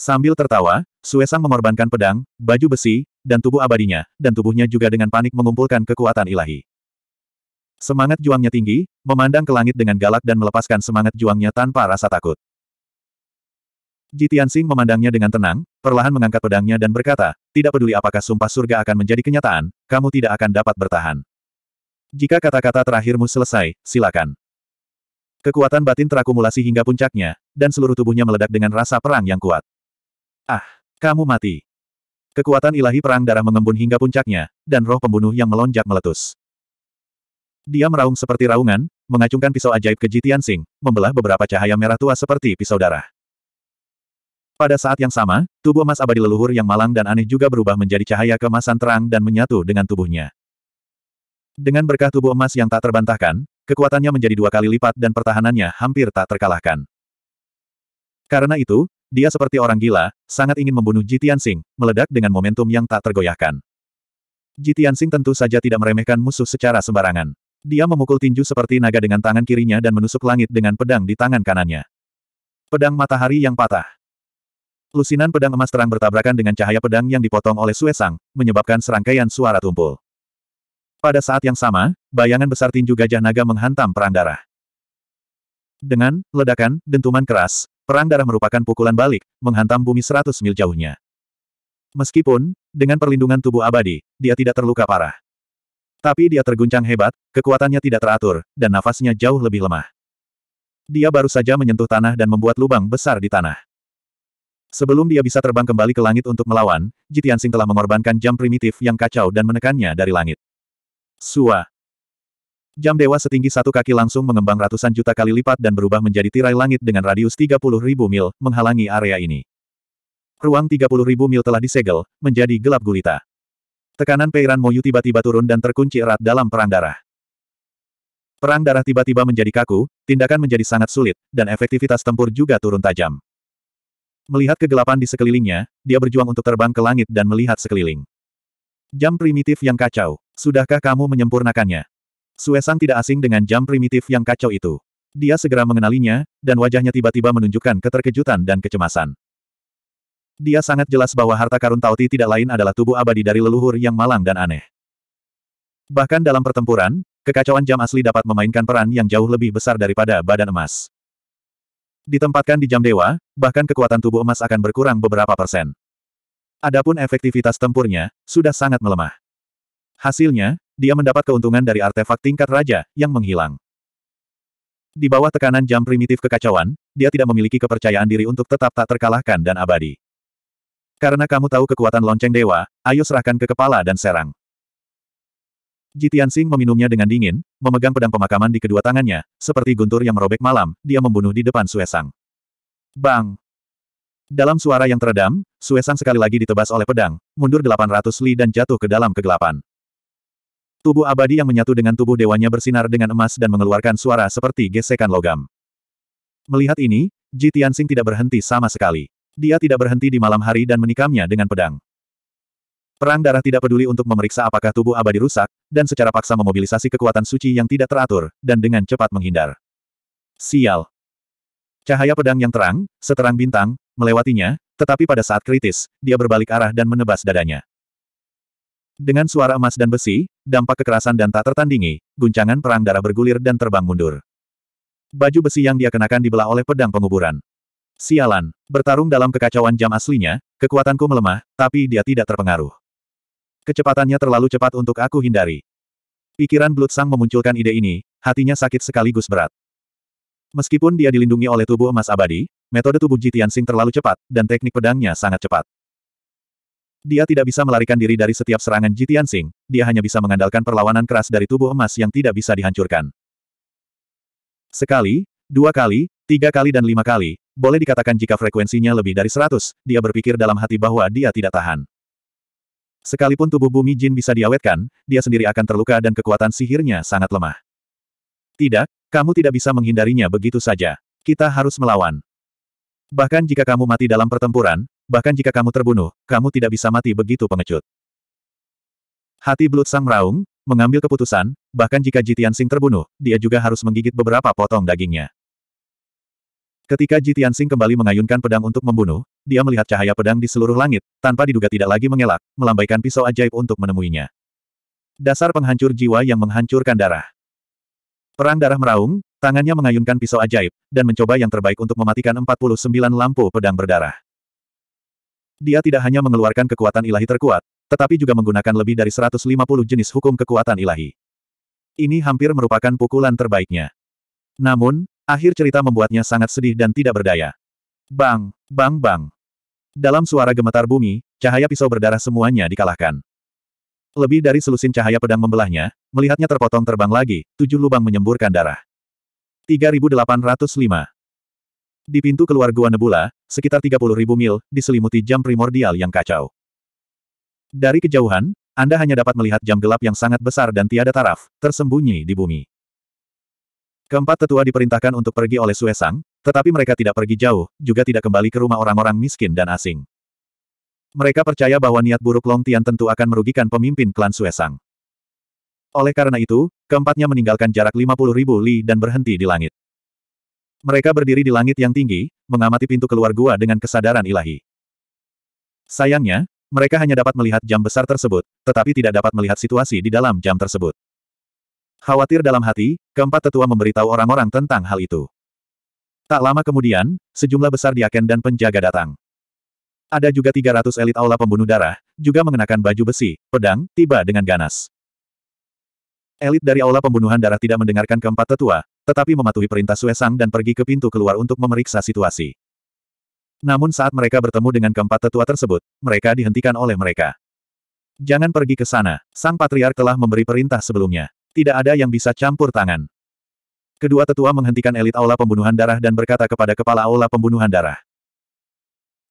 Sambil tertawa, Suesang mengorbankan pedang, baju besi, dan tubuh abadinya, dan tubuhnya juga dengan panik mengumpulkan kekuatan ilahi. Semangat juangnya tinggi, memandang ke langit dengan galak dan melepaskan semangat juangnya tanpa rasa takut. Jitiansing memandangnya dengan tenang, perlahan mengangkat pedangnya dan berkata, tidak peduli apakah sumpah surga akan menjadi kenyataan, kamu tidak akan dapat bertahan. Jika kata-kata terakhirmu selesai, silakan. Kekuatan batin terakumulasi hingga puncaknya, dan seluruh tubuhnya meledak dengan rasa perang yang kuat. Ah, kamu mati. Kekuatan ilahi perang darah mengembun hingga puncaknya, dan roh pembunuh yang melonjak meletus. Dia meraung seperti raungan, mengacungkan pisau ajaib ke Jitian Sing, membelah beberapa cahaya merah tua seperti pisau darah. Pada saat yang sama, tubuh emas abadi leluhur yang malang dan aneh juga berubah menjadi cahaya kemasan terang dan menyatu dengan tubuhnya. Dengan berkah tubuh emas yang tak terbantahkan, kekuatannya menjadi dua kali lipat dan pertahanannya hampir tak terkalahkan. Karena itu, dia seperti orang gila, sangat ingin membunuh Jitian Singh, meledak dengan momentum yang tak tergoyahkan. Jitian Singh tentu saja tidak meremehkan musuh secara sembarangan. Dia memukul tinju seperti naga dengan tangan kirinya dan menusuk langit dengan pedang di tangan kanannya. Pedang matahari yang patah. Lusinan pedang emas terang bertabrakan dengan cahaya pedang yang dipotong oleh Suesang, menyebabkan serangkaian suara tumpul. Pada saat yang sama, bayangan besar tinju gajah naga menghantam perang darah. Dengan ledakan, dentuman keras, Perang darah merupakan pukulan balik, menghantam bumi seratus mil jauhnya. Meskipun, dengan perlindungan tubuh abadi, dia tidak terluka parah. Tapi dia terguncang hebat, kekuatannya tidak teratur, dan nafasnya jauh lebih lemah. Dia baru saja menyentuh tanah dan membuat lubang besar di tanah. Sebelum dia bisa terbang kembali ke langit untuk melawan, Jitiansing telah mengorbankan jam primitif yang kacau dan menekannya dari langit. Suah. Jam dewa setinggi satu kaki langsung mengembang ratusan juta kali lipat dan berubah menjadi tirai langit dengan radius ribu mil, menghalangi area ini. Ruang ribu mil telah disegel, menjadi gelap gulita. Tekanan peiran Moyu tiba-tiba turun dan terkunci erat dalam perang darah. Perang darah tiba-tiba menjadi kaku, tindakan menjadi sangat sulit, dan efektivitas tempur juga turun tajam. Melihat kegelapan di sekelilingnya, dia berjuang untuk terbang ke langit dan melihat sekeliling. Jam primitif yang kacau. Sudahkah kamu menyempurnakannya? Suesang tidak asing dengan jam primitif yang kacau itu. Dia segera mengenalinya, dan wajahnya tiba-tiba menunjukkan keterkejutan dan kecemasan. Dia sangat jelas bahwa harta karun Tauti tidak lain adalah tubuh abadi dari leluhur yang malang dan aneh. Bahkan dalam pertempuran, kekacauan jam asli dapat memainkan peran yang jauh lebih besar daripada badan emas. Ditempatkan di jam dewa, bahkan kekuatan tubuh emas akan berkurang beberapa persen. Adapun efektivitas tempurnya, sudah sangat melemah. Hasilnya, dia mendapat keuntungan dari artefak tingkat raja, yang menghilang. Di bawah tekanan jam primitif kekacauan, dia tidak memiliki kepercayaan diri untuk tetap tak terkalahkan dan abadi. Karena kamu tahu kekuatan lonceng dewa, ayo serahkan ke kepala dan serang. Jitian Sing meminumnya dengan dingin, memegang pedang pemakaman di kedua tangannya, seperti guntur yang merobek malam, dia membunuh di depan Suesang. Bang! Dalam suara yang teredam, Suesang sekali lagi ditebas oleh pedang, mundur 800 li dan jatuh ke dalam kegelapan. Tubuh abadi yang menyatu dengan tubuh dewanya bersinar dengan emas dan mengeluarkan suara seperti gesekan logam. Melihat ini, Ji Tianxing tidak berhenti sama sekali. Dia tidak berhenti di malam hari dan menikamnya dengan pedang. Perang darah tidak peduli untuk memeriksa apakah tubuh abadi rusak, dan secara paksa memobilisasi kekuatan suci yang tidak teratur, dan dengan cepat menghindar. Sial. Cahaya pedang yang terang, seterang bintang, melewatinya, tetapi pada saat kritis, dia berbalik arah dan menebas dadanya. Dengan suara emas dan besi, dampak kekerasan dan tak tertandingi, guncangan perang darah bergulir dan terbang mundur. Baju besi yang dia kenakan dibelah oleh pedang penguburan. Sialan, bertarung dalam kekacauan jam aslinya, kekuatanku melemah, tapi dia tidak terpengaruh. Kecepatannya terlalu cepat untuk aku hindari. Pikiran Blut Sang memunculkan ide ini, hatinya sakit sekaligus berat. Meskipun dia dilindungi oleh tubuh emas abadi, metode tubuh Jitian Sing terlalu cepat, dan teknik pedangnya sangat cepat. Dia tidak bisa melarikan diri dari setiap serangan Jitian Sing, dia hanya bisa mengandalkan perlawanan keras dari tubuh emas yang tidak bisa dihancurkan. Sekali, dua kali, tiga kali dan lima kali, boleh dikatakan jika frekuensinya lebih dari seratus, dia berpikir dalam hati bahwa dia tidak tahan. Sekalipun tubuh bumi jin bisa diawetkan, dia sendiri akan terluka dan kekuatan sihirnya sangat lemah. Tidak, kamu tidak bisa menghindarinya begitu saja. Kita harus melawan. Bahkan jika kamu mati dalam pertempuran, Bahkan jika kamu terbunuh, kamu tidak bisa mati begitu pengecut. Hati belut sang meraung, mengambil keputusan, bahkan jika Jitian Sing terbunuh, dia juga harus menggigit beberapa potong dagingnya. Ketika Jitian Sing kembali mengayunkan pedang untuk membunuh, dia melihat cahaya pedang di seluruh langit, tanpa diduga tidak lagi mengelak, melambaikan pisau ajaib untuk menemuinya. Dasar penghancur jiwa yang menghancurkan darah. Perang darah meraung, tangannya mengayunkan pisau ajaib, dan mencoba yang terbaik untuk mematikan 49 lampu pedang berdarah. Dia tidak hanya mengeluarkan kekuatan ilahi terkuat, tetapi juga menggunakan lebih dari 150 jenis hukum kekuatan ilahi. Ini hampir merupakan pukulan terbaiknya. Namun, akhir cerita membuatnya sangat sedih dan tidak berdaya. Bang, bang, bang. Dalam suara gemetar bumi, cahaya pisau berdarah semuanya dikalahkan. Lebih dari selusin cahaya pedang membelahnya, melihatnya terpotong terbang lagi, tujuh lubang menyemburkan darah. 3805 Di pintu keluar Gua Nebula, sekitar ribu mil, diselimuti jam primordial yang kacau. Dari kejauhan, Anda hanya dapat melihat jam gelap yang sangat besar dan tiada taraf, tersembunyi di bumi. Keempat tetua diperintahkan untuk pergi oleh Suesang, tetapi mereka tidak pergi jauh, juga tidak kembali ke rumah orang-orang miskin dan asing. Mereka percaya bahwa niat buruk Long Tian tentu akan merugikan pemimpin klan Suesang. Oleh karena itu, keempatnya meninggalkan jarak 50.000 li dan berhenti di langit. Mereka berdiri di langit yang tinggi, mengamati pintu keluar gua dengan kesadaran ilahi. Sayangnya, mereka hanya dapat melihat jam besar tersebut, tetapi tidak dapat melihat situasi di dalam jam tersebut. Khawatir dalam hati, keempat tetua memberitahu orang-orang tentang hal itu. Tak lama kemudian, sejumlah besar diaken dan penjaga datang. Ada juga 300 elit aula pembunuh darah, juga mengenakan baju besi, pedang, tiba dengan ganas. Elit dari aula pembunuhan darah tidak mendengarkan keempat tetua, tetapi mematuhi perintah Suesang dan pergi ke pintu keluar untuk memeriksa situasi. Namun saat mereka bertemu dengan keempat tetua tersebut, mereka dihentikan oleh mereka. Jangan pergi ke sana, Sang Patriark telah memberi perintah sebelumnya. Tidak ada yang bisa campur tangan. Kedua tetua menghentikan elit aula pembunuhan darah dan berkata kepada kepala aula pembunuhan darah.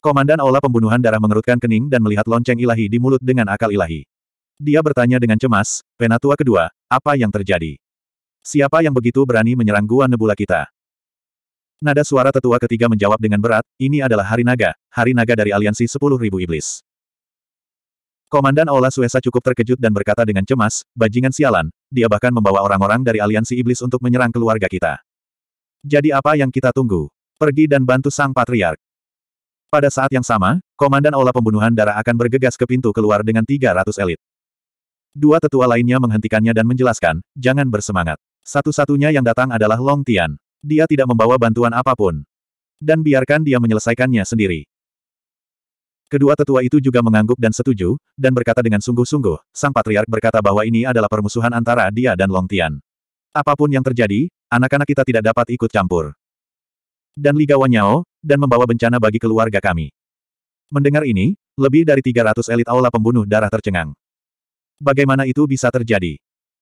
Komandan aula pembunuhan darah mengerutkan kening dan melihat lonceng ilahi di mulut dengan akal ilahi. Dia bertanya dengan cemas, Penatua kedua, apa yang terjadi? Siapa yang begitu berani menyerang gua nebula kita? Nada suara tetua ketiga menjawab dengan berat, ini adalah hari naga, hari naga dari aliansi 10.000 iblis. Komandan Ola Suesa cukup terkejut dan berkata dengan cemas, bajingan sialan, dia bahkan membawa orang-orang dari aliansi iblis untuk menyerang keluarga kita. Jadi apa yang kita tunggu? Pergi dan bantu sang patriark. Pada saat yang sama, Komandan Ola Pembunuhan Darah akan bergegas ke pintu keluar dengan 300 elit. Dua tetua lainnya menghentikannya dan menjelaskan, jangan bersemangat. Satu-satunya yang datang adalah Long Tian. Dia tidak membawa bantuan apapun. Dan biarkan dia menyelesaikannya sendiri. Kedua tetua itu juga mengangguk dan setuju, dan berkata dengan sungguh-sungguh, sang patriark berkata bahwa ini adalah permusuhan antara dia dan Long Tian. Apapun yang terjadi, anak-anak kita tidak dapat ikut campur. Dan Liga Wanyao, dan membawa bencana bagi keluarga kami. Mendengar ini, lebih dari 300 elit aula pembunuh darah tercengang. Bagaimana itu bisa terjadi?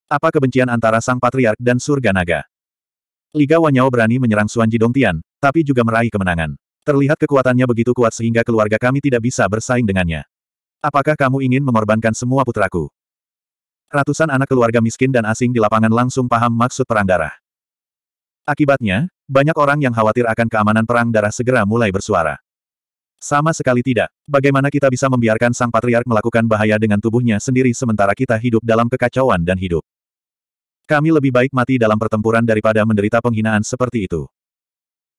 Apa kebencian antara Sang Patriark dan Surga Naga? Liga Wanyao berani menyerang Suanji Dongtian, tapi juga meraih kemenangan. Terlihat kekuatannya begitu kuat sehingga keluarga kami tidak bisa bersaing dengannya. Apakah kamu ingin mengorbankan semua putraku? Ratusan anak keluarga miskin dan asing di lapangan langsung paham maksud perang darah. Akibatnya, banyak orang yang khawatir akan keamanan perang darah segera mulai bersuara. Sama sekali tidak. Bagaimana kita bisa membiarkan sang patriark melakukan bahaya dengan tubuhnya sendiri sementara kita hidup dalam kekacauan dan hidup? Kami lebih baik mati dalam pertempuran daripada menderita penghinaan seperti itu.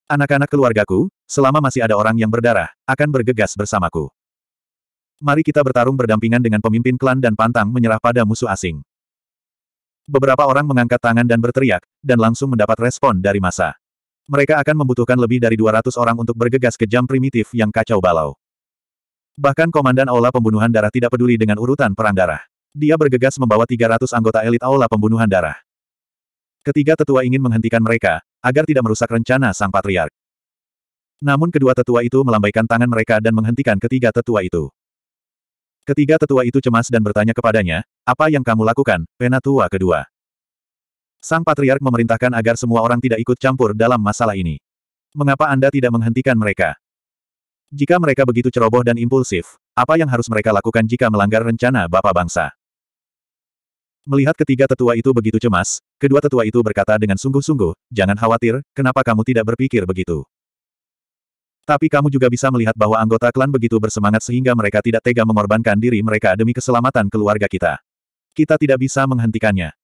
Anak-anak keluargaku, selama masih ada orang yang berdarah, akan bergegas bersamaku. Mari kita bertarung berdampingan dengan pemimpin klan dan pantang menyerah pada musuh asing. Beberapa orang mengangkat tangan dan berteriak, dan langsung mendapat respon dari masa. Mereka akan membutuhkan lebih dari 200 orang untuk bergegas ke jam primitif yang kacau balau. Bahkan Komandan Aula Pembunuhan Darah tidak peduli dengan urutan perang darah. Dia bergegas membawa 300 anggota elit aula pembunuhan darah. Ketiga tetua ingin menghentikan mereka, agar tidak merusak rencana sang patriark. Namun kedua tetua itu melambaikan tangan mereka dan menghentikan ketiga tetua itu. Ketiga tetua itu cemas dan bertanya kepadanya, apa yang kamu lakukan, penatua kedua? Sang patriark memerintahkan agar semua orang tidak ikut campur dalam masalah ini. Mengapa Anda tidak menghentikan mereka? Jika mereka begitu ceroboh dan impulsif, apa yang harus mereka lakukan jika melanggar rencana Bapak Bangsa? Melihat ketiga tetua itu begitu cemas, kedua tetua itu berkata dengan sungguh-sungguh, jangan khawatir, kenapa kamu tidak berpikir begitu? Tapi kamu juga bisa melihat bahwa anggota klan begitu bersemangat sehingga mereka tidak tega mengorbankan diri mereka demi keselamatan keluarga kita. Kita tidak bisa menghentikannya.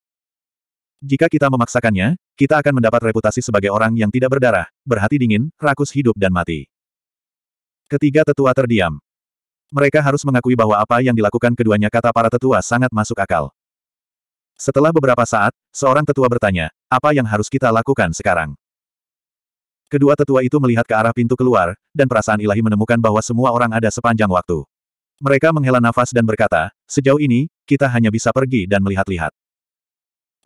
Jika kita memaksakannya, kita akan mendapat reputasi sebagai orang yang tidak berdarah, berhati dingin, rakus hidup dan mati. Ketiga tetua terdiam. Mereka harus mengakui bahwa apa yang dilakukan keduanya kata para tetua sangat masuk akal. Setelah beberapa saat, seorang tetua bertanya, apa yang harus kita lakukan sekarang? Kedua tetua itu melihat ke arah pintu keluar, dan perasaan ilahi menemukan bahwa semua orang ada sepanjang waktu. Mereka menghela nafas dan berkata, sejauh ini, kita hanya bisa pergi dan melihat-lihat.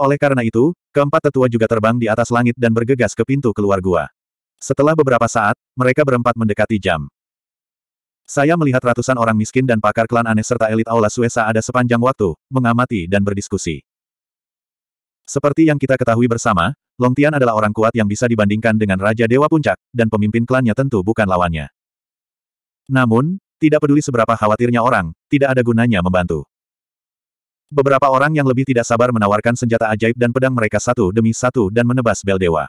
Oleh karena itu, keempat tetua juga terbang di atas langit dan bergegas ke pintu keluar gua. Setelah beberapa saat, mereka berempat mendekati jam. Saya melihat ratusan orang miskin dan pakar klan aneh serta elit aula Suesa ada sepanjang waktu, mengamati dan berdiskusi. Seperti yang kita ketahui bersama, Long Tian adalah orang kuat yang bisa dibandingkan dengan Raja Dewa Puncak, dan pemimpin klannya tentu bukan lawannya. Namun, tidak peduli seberapa khawatirnya orang, tidak ada gunanya membantu. Beberapa orang yang lebih tidak sabar menawarkan senjata ajaib dan pedang mereka satu demi satu dan menebas bel dewa.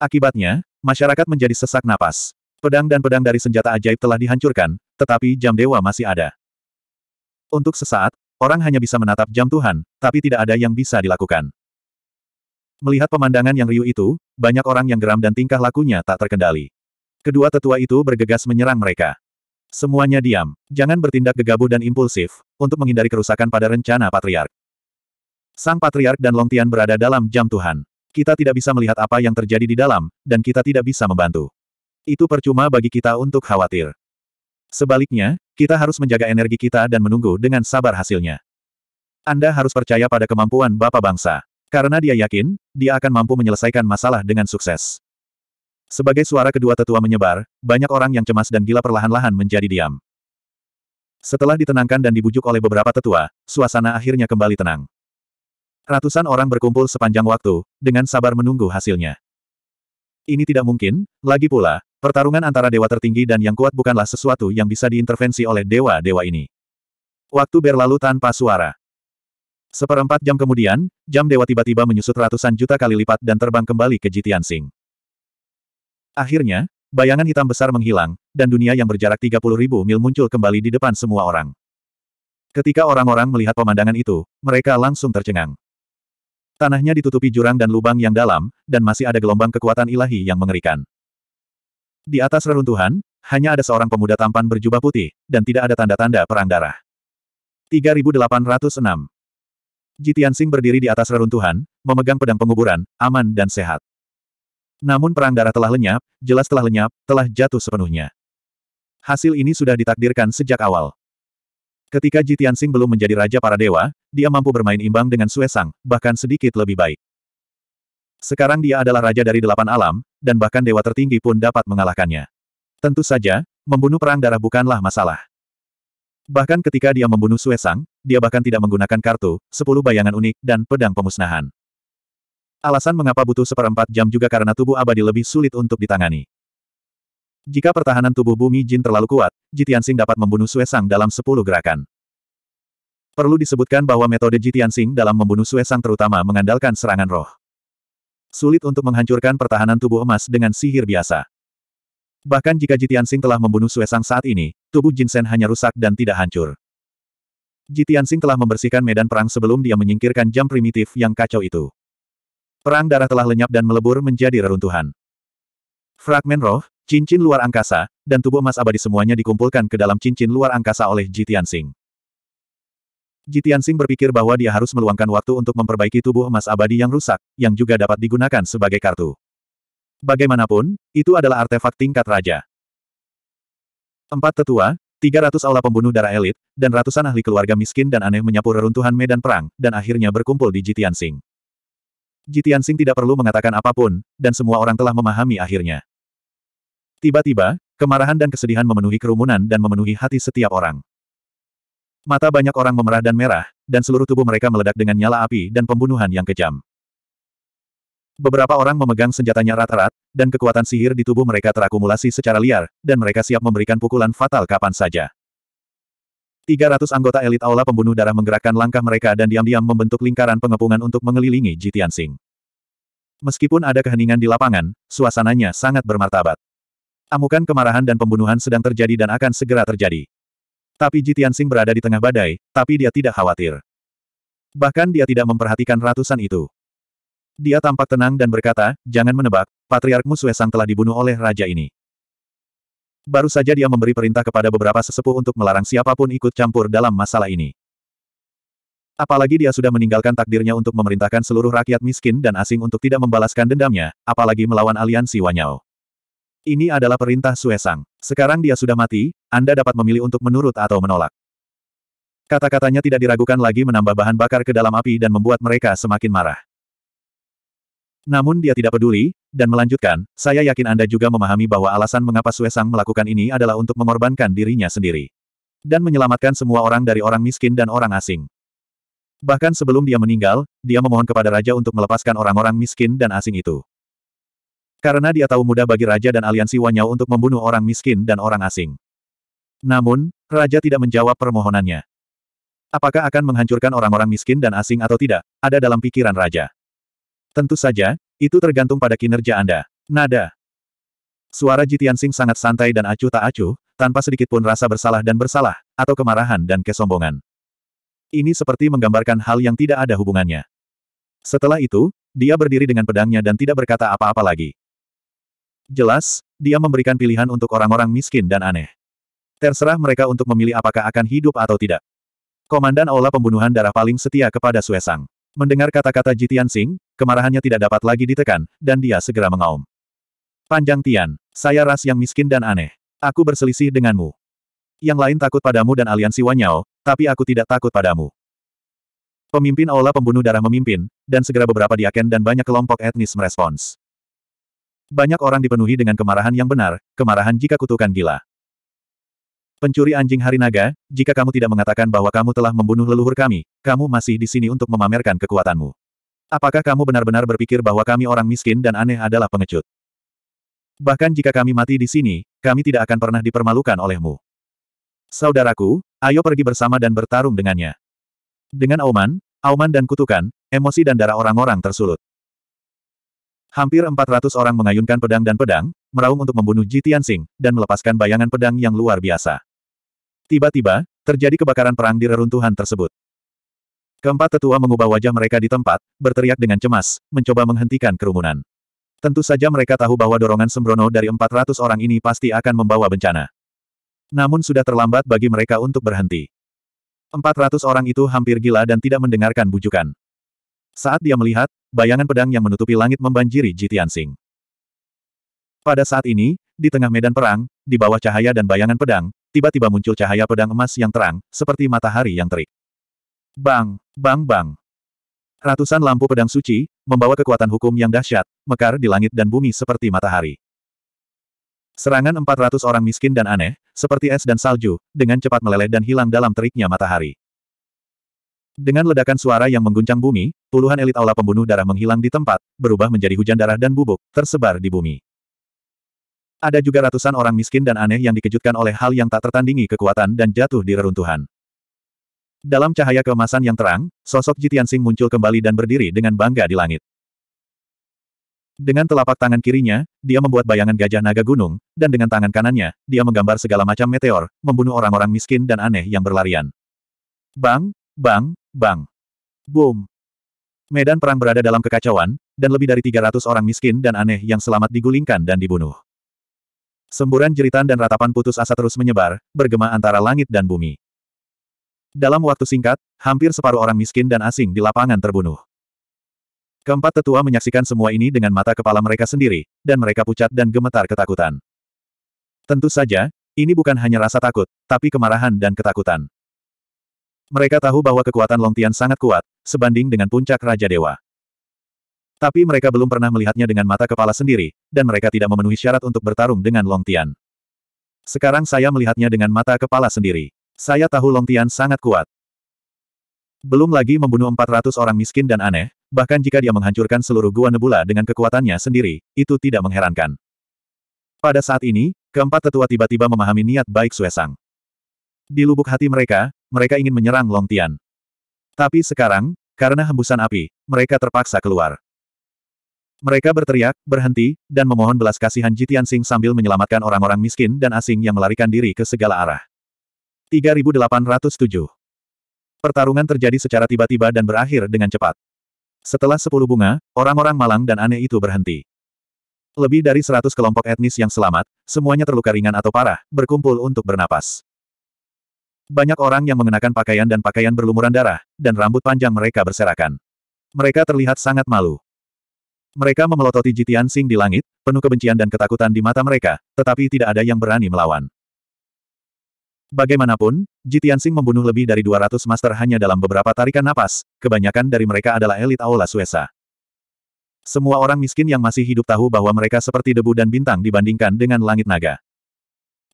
Akibatnya, masyarakat menjadi sesak napas. Pedang dan pedang dari senjata ajaib telah dihancurkan, tetapi jam dewa masih ada. Untuk sesaat, orang hanya bisa menatap jam Tuhan, tapi tidak ada yang bisa dilakukan. Melihat pemandangan yang riuh itu, banyak orang yang geram dan tingkah lakunya tak terkendali. Kedua tetua itu bergegas menyerang mereka. Semuanya diam. Jangan bertindak gegabah dan impulsif, untuk menghindari kerusakan pada rencana Patriark. Sang Patriark dan Longtian berada dalam jam Tuhan. Kita tidak bisa melihat apa yang terjadi di dalam, dan kita tidak bisa membantu. Itu percuma bagi kita untuk khawatir. Sebaliknya, kita harus menjaga energi kita dan menunggu dengan sabar hasilnya. Anda harus percaya pada kemampuan Bapak Bangsa. Karena dia yakin, dia akan mampu menyelesaikan masalah dengan sukses. Sebagai suara kedua tetua menyebar, banyak orang yang cemas dan gila perlahan-lahan menjadi diam. Setelah ditenangkan dan dibujuk oleh beberapa tetua, suasana akhirnya kembali tenang. Ratusan orang berkumpul sepanjang waktu, dengan sabar menunggu hasilnya. Ini tidak mungkin, lagi pula, pertarungan antara dewa tertinggi dan yang kuat bukanlah sesuatu yang bisa diintervensi oleh dewa-dewa ini. Waktu berlalu tanpa suara. Seperempat jam kemudian, jam dewa tiba-tiba menyusut ratusan juta kali lipat dan terbang kembali ke Jitian Sing. Akhirnya, bayangan hitam besar menghilang, dan dunia yang berjarak 30 ribu mil muncul kembali di depan semua orang. Ketika orang-orang melihat pemandangan itu, mereka langsung tercengang. Tanahnya ditutupi jurang dan lubang yang dalam, dan masih ada gelombang kekuatan ilahi yang mengerikan. Di atas reruntuhan, hanya ada seorang pemuda tampan berjubah putih, dan tidak ada tanda-tanda perang darah. 3806 Jitian Sing berdiri di atas reruntuhan, memegang pedang penguburan, aman dan sehat. Namun perang darah telah lenyap, jelas telah lenyap, telah jatuh sepenuhnya. Hasil ini sudah ditakdirkan sejak awal. Ketika Jitian Sing belum menjadi raja para dewa, dia mampu bermain imbang dengan Suesang, bahkan sedikit lebih baik. Sekarang dia adalah raja dari delapan alam, dan bahkan dewa tertinggi pun dapat mengalahkannya. Tentu saja, membunuh perang darah bukanlah masalah. Bahkan ketika dia membunuh Suesang, dia bahkan tidak menggunakan kartu, sepuluh bayangan unik, dan pedang pemusnahan. Alasan mengapa butuh seperempat jam juga karena tubuh abadi lebih sulit untuk ditangani. Jika pertahanan tubuh bumi jin terlalu kuat, Jitiansing dapat membunuh Suesang dalam sepuluh gerakan. Perlu disebutkan bahwa metode Jitiansing dalam membunuh Suesang terutama mengandalkan serangan roh. Sulit untuk menghancurkan pertahanan tubuh emas dengan sihir biasa. Bahkan jika Jitiansing telah membunuh Suesang saat ini, tubuh Jin Sen hanya rusak dan tidak hancur. Jitiansing telah membersihkan medan perang sebelum dia menyingkirkan jam primitif yang kacau itu. Perang darah telah lenyap dan melebur menjadi reruntuhan. Fragmen roh, cincin luar angkasa, dan tubuh emas abadi semuanya dikumpulkan ke dalam cincin luar angkasa oleh Jitiansing. Jitiansing berpikir bahwa dia harus meluangkan waktu untuk memperbaiki tubuh emas abadi yang rusak, yang juga dapat digunakan sebagai kartu. Bagaimanapun, itu adalah artefak tingkat raja. Empat tetua, 300 aula pembunuh darah elit, dan ratusan ahli keluarga miskin dan aneh menyapu reruntuhan medan perang, dan akhirnya berkumpul di Jitian Sing. Jitian Sing tidak perlu mengatakan apapun, dan semua orang telah memahami akhirnya. Tiba-tiba, kemarahan dan kesedihan memenuhi kerumunan dan memenuhi hati setiap orang. Mata banyak orang memerah dan merah, dan seluruh tubuh mereka meledak dengan nyala api dan pembunuhan yang kejam. Beberapa orang memegang senjatanya rata rat dan kekuatan sihir di tubuh mereka terakumulasi secara liar, dan mereka siap memberikan pukulan fatal kapan saja. 300 anggota elit aula pembunuh darah menggerakkan langkah mereka dan diam-diam membentuk lingkaran pengepungan untuk mengelilingi Jitian Sing. Meskipun ada keheningan di lapangan, suasananya sangat bermartabat. Amukan kemarahan dan pembunuhan sedang terjadi dan akan segera terjadi. Tapi Jitian Sing berada di tengah badai, tapi dia tidak khawatir. Bahkan dia tidak memperhatikan ratusan itu. Dia tampak tenang dan berkata, jangan menebak, patriarkmu Musuesang telah dibunuh oleh raja ini. Baru saja dia memberi perintah kepada beberapa sesepuh untuk melarang siapapun ikut campur dalam masalah ini. Apalagi dia sudah meninggalkan takdirnya untuk memerintahkan seluruh rakyat miskin dan asing untuk tidak membalaskan dendamnya, apalagi melawan aliansi Wanyao. Ini adalah perintah Suesang. Sekarang dia sudah mati, Anda dapat memilih untuk menurut atau menolak. Kata-katanya tidak diragukan lagi menambah bahan bakar ke dalam api dan membuat mereka semakin marah. Namun dia tidak peduli, dan melanjutkan, saya yakin Anda juga memahami bahwa alasan mengapa Suesang melakukan ini adalah untuk mengorbankan dirinya sendiri. Dan menyelamatkan semua orang dari orang miskin dan orang asing. Bahkan sebelum dia meninggal, dia memohon kepada Raja untuk melepaskan orang-orang miskin dan asing itu. Karena dia tahu mudah bagi Raja dan aliansi Wanyao untuk membunuh orang miskin dan orang asing. Namun, Raja tidak menjawab permohonannya. Apakah akan menghancurkan orang-orang miskin dan asing atau tidak, ada dalam pikiran Raja. Tentu saja, itu tergantung pada kinerja Anda. Nada. Suara Jitian Sing sangat santai dan acuh tak acuh, tanpa sedikit pun rasa bersalah dan bersalah, atau kemarahan dan kesombongan. Ini seperti menggambarkan hal yang tidak ada hubungannya. Setelah itu, dia berdiri dengan pedangnya dan tidak berkata apa-apa lagi. Jelas, dia memberikan pilihan untuk orang-orang miskin dan aneh. Terserah mereka untuk memilih apakah akan hidup atau tidak. Komandan Aula Pembunuhan Darah paling setia kepada Suesang. Mendengar kata-kata Jitian Sing, Kemarahannya tidak dapat lagi ditekan, dan dia segera mengaum. Panjang Tian, saya ras yang miskin dan aneh. Aku berselisih denganmu. Yang lain takut padamu dan aliansi Wanyao, tapi aku tidak takut padamu. Pemimpin Aula Pembunuh Darah memimpin, dan segera beberapa diaken dan banyak kelompok etnis merespons. Banyak orang dipenuhi dengan kemarahan yang benar, kemarahan jika kutukan gila. Pencuri anjing hari naga, jika kamu tidak mengatakan bahwa kamu telah membunuh leluhur kami, kamu masih di sini untuk memamerkan kekuatanmu. Apakah kamu benar-benar berpikir bahwa kami orang miskin dan aneh adalah pengecut? Bahkan jika kami mati di sini, kami tidak akan pernah dipermalukan olehmu. Saudaraku, ayo pergi bersama dan bertarung dengannya. Dengan auman, auman dan kutukan, emosi dan darah orang-orang tersulut. Hampir 400 orang mengayunkan pedang dan pedang, meraung untuk membunuh Ji Tianxing, dan melepaskan bayangan pedang yang luar biasa. Tiba-tiba, terjadi kebakaran perang di reruntuhan tersebut. Keempat tetua mengubah wajah mereka di tempat, berteriak dengan cemas, mencoba menghentikan kerumunan. Tentu saja mereka tahu bahwa dorongan sembrono dari 400 orang ini pasti akan membawa bencana. Namun sudah terlambat bagi mereka untuk berhenti. 400 orang itu hampir gila dan tidak mendengarkan bujukan. Saat dia melihat, bayangan pedang yang menutupi langit membanjiri Jitiansing. Pada saat ini, di tengah medan perang, di bawah cahaya dan bayangan pedang, tiba-tiba muncul cahaya pedang emas yang terang, seperti matahari yang terik. Bang, bang bang. Ratusan lampu pedang suci, membawa kekuatan hukum yang dahsyat, mekar di langit dan bumi seperti matahari. Serangan 400 orang miskin dan aneh, seperti es dan salju, dengan cepat meleleh dan hilang dalam teriknya matahari. Dengan ledakan suara yang mengguncang bumi, puluhan elit aula pembunuh darah menghilang di tempat, berubah menjadi hujan darah dan bubuk, tersebar di bumi. Ada juga ratusan orang miskin dan aneh yang dikejutkan oleh hal yang tak tertandingi kekuatan dan jatuh di reruntuhan. Dalam cahaya kemasan yang terang, sosok Sing muncul kembali dan berdiri dengan bangga di langit. Dengan telapak tangan kirinya, dia membuat bayangan gajah naga gunung, dan dengan tangan kanannya, dia menggambar segala macam meteor, membunuh orang-orang miskin dan aneh yang berlarian. Bang, bang, bang. Boom. Medan perang berada dalam kekacauan, dan lebih dari 300 orang miskin dan aneh yang selamat digulingkan dan dibunuh. Semburan jeritan dan ratapan putus asa terus menyebar, bergema antara langit dan bumi. Dalam waktu singkat, hampir separuh orang miskin dan asing di lapangan terbunuh. Keempat tetua menyaksikan semua ini dengan mata kepala mereka sendiri, dan mereka pucat dan gemetar ketakutan. Tentu saja, ini bukan hanya rasa takut, tapi kemarahan dan ketakutan. Mereka tahu bahwa kekuatan Long Tian sangat kuat, sebanding dengan puncak Raja Dewa. Tapi mereka belum pernah melihatnya dengan mata kepala sendiri, dan mereka tidak memenuhi syarat untuk bertarung dengan Long Tian. Sekarang saya melihatnya dengan mata kepala sendiri. Saya tahu Long Tian sangat kuat. Belum lagi membunuh 400 orang miskin dan aneh, bahkan jika dia menghancurkan seluruh gua nebula dengan kekuatannya sendiri, itu tidak mengherankan. Pada saat ini, keempat tetua tiba-tiba memahami niat baik Suesang. Di lubuk hati mereka, mereka ingin menyerang Long Tian. Tapi sekarang, karena hembusan api, mereka terpaksa keluar. Mereka berteriak, berhenti, dan memohon belas kasihan Jitian Sing sambil menyelamatkan orang-orang miskin dan asing yang melarikan diri ke segala arah. 3807. Pertarungan terjadi secara tiba-tiba dan berakhir dengan cepat. Setelah sepuluh bunga, orang-orang malang dan aneh itu berhenti. Lebih dari seratus kelompok etnis yang selamat, semuanya terluka ringan atau parah, berkumpul untuk bernapas. Banyak orang yang mengenakan pakaian dan pakaian berlumuran darah, dan rambut panjang mereka berserakan. Mereka terlihat sangat malu. Mereka memelototi Jitian Sing di langit, penuh kebencian dan ketakutan di mata mereka, tetapi tidak ada yang berani melawan. Bagaimanapun, Jitiansing membunuh lebih dari 200 master hanya dalam beberapa tarikan napas, kebanyakan dari mereka adalah elit Aula Suesa. Semua orang miskin yang masih hidup tahu bahwa mereka seperti debu dan bintang dibandingkan dengan langit naga.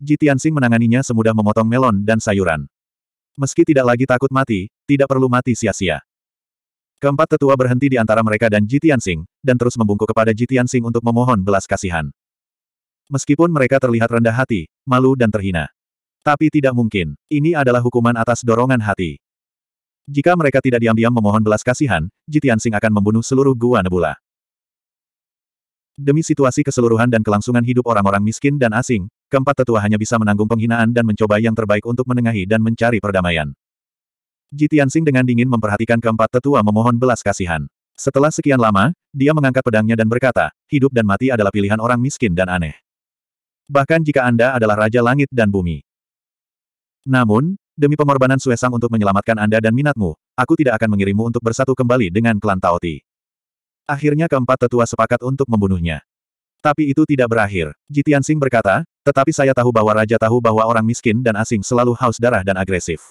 Jitiansing menanganinya semudah memotong melon dan sayuran. Meski tidak lagi takut mati, tidak perlu mati sia-sia. Keempat tetua berhenti di antara mereka dan Jitiansing, dan terus membungkuk kepada Jitiansing untuk memohon belas kasihan. Meskipun mereka terlihat rendah hati, malu dan terhina. Tapi tidak mungkin, ini adalah hukuman atas dorongan hati. Jika mereka tidak diam-diam memohon belas kasihan, Jitian Sing akan membunuh seluruh gua nebula. Demi situasi keseluruhan dan kelangsungan hidup orang-orang miskin dan asing, keempat tetua hanya bisa menanggung penghinaan dan mencoba yang terbaik untuk menengahi dan mencari perdamaian. Jitian Sing dengan dingin memperhatikan keempat tetua memohon belas kasihan. Setelah sekian lama, dia mengangkat pedangnya dan berkata, hidup dan mati adalah pilihan orang miskin dan aneh. Bahkan jika Anda adalah Raja Langit dan Bumi. Namun, demi pengorbanan Suesang untuk menyelamatkan Anda dan minatmu, aku tidak akan mengirimmu untuk bersatu kembali dengan klan Taoti. Akhirnya keempat tetua sepakat untuk membunuhnya. Tapi itu tidak berakhir. Jitian Sing berkata, tetapi saya tahu bahwa Raja tahu bahwa orang miskin dan asing selalu haus darah dan agresif.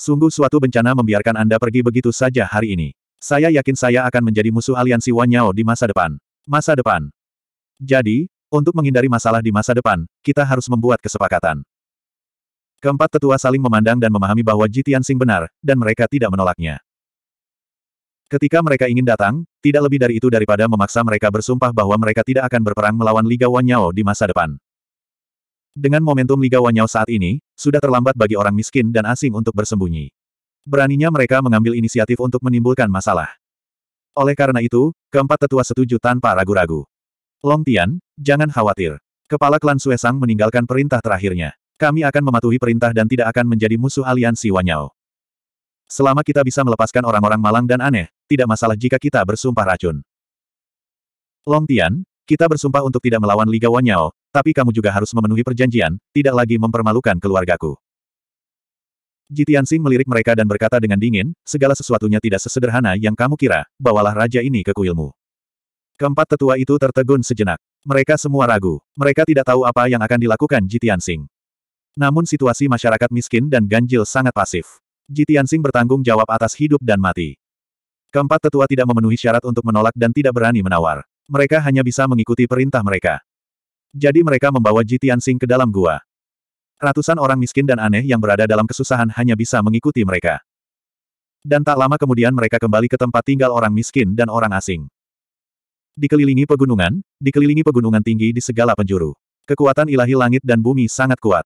Sungguh suatu bencana membiarkan Anda pergi begitu saja hari ini. Saya yakin saya akan menjadi musuh aliansi Wanyao di masa depan. Masa depan. Jadi, untuk menghindari masalah di masa depan, kita harus membuat kesepakatan. Keempat tetua saling memandang dan memahami bahwa Jitian Sing benar, dan mereka tidak menolaknya. Ketika mereka ingin datang, tidak lebih dari itu daripada memaksa mereka bersumpah bahwa mereka tidak akan berperang melawan Liga Wanyao di masa depan. Dengan momentum Liga Wanyao saat ini, sudah terlambat bagi orang miskin dan asing untuk bersembunyi. Beraninya mereka mengambil inisiatif untuk menimbulkan masalah. Oleh karena itu, keempat tetua setuju tanpa ragu-ragu. Long Tian, jangan khawatir. Kepala klan Suesang meninggalkan perintah terakhirnya. Kami akan mematuhi perintah dan tidak akan menjadi musuh aliansi Wanyao. Selama kita bisa melepaskan orang-orang malang dan aneh, tidak masalah jika kita bersumpah racun. Long Tian, kita bersumpah untuk tidak melawan Liga Wanyao, tapi kamu juga harus memenuhi perjanjian, tidak lagi mempermalukan keluargaku. Jitian Sing melirik mereka dan berkata dengan dingin, segala sesuatunya tidak sesederhana yang kamu kira, bawalah raja ini ke kuilmu. Keempat tetua itu tertegun sejenak. Mereka semua ragu. Mereka tidak tahu apa yang akan dilakukan Jitian Sing. Namun situasi masyarakat miskin dan ganjil sangat pasif. Ji bertanggung jawab atas hidup dan mati. Keempat tetua tidak memenuhi syarat untuk menolak dan tidak berani menawar. Mereka hanya bisa mengikuti perintah mereka. Jadi mereka membawa Ji ke dalam gua. Ratusan orang miskin dan aneh yang berada dalam kesusahan hanya bisa mengikuti mereka. Dan tak lama kemudian mereka kembali ke tempat tinggal orang miskin dan orang asing. Dikelilingi pegunungan, dikelilingi pegunungan tinggi di segala penjuru. Kekuatan ilahi langit dan bumi sangat kuat.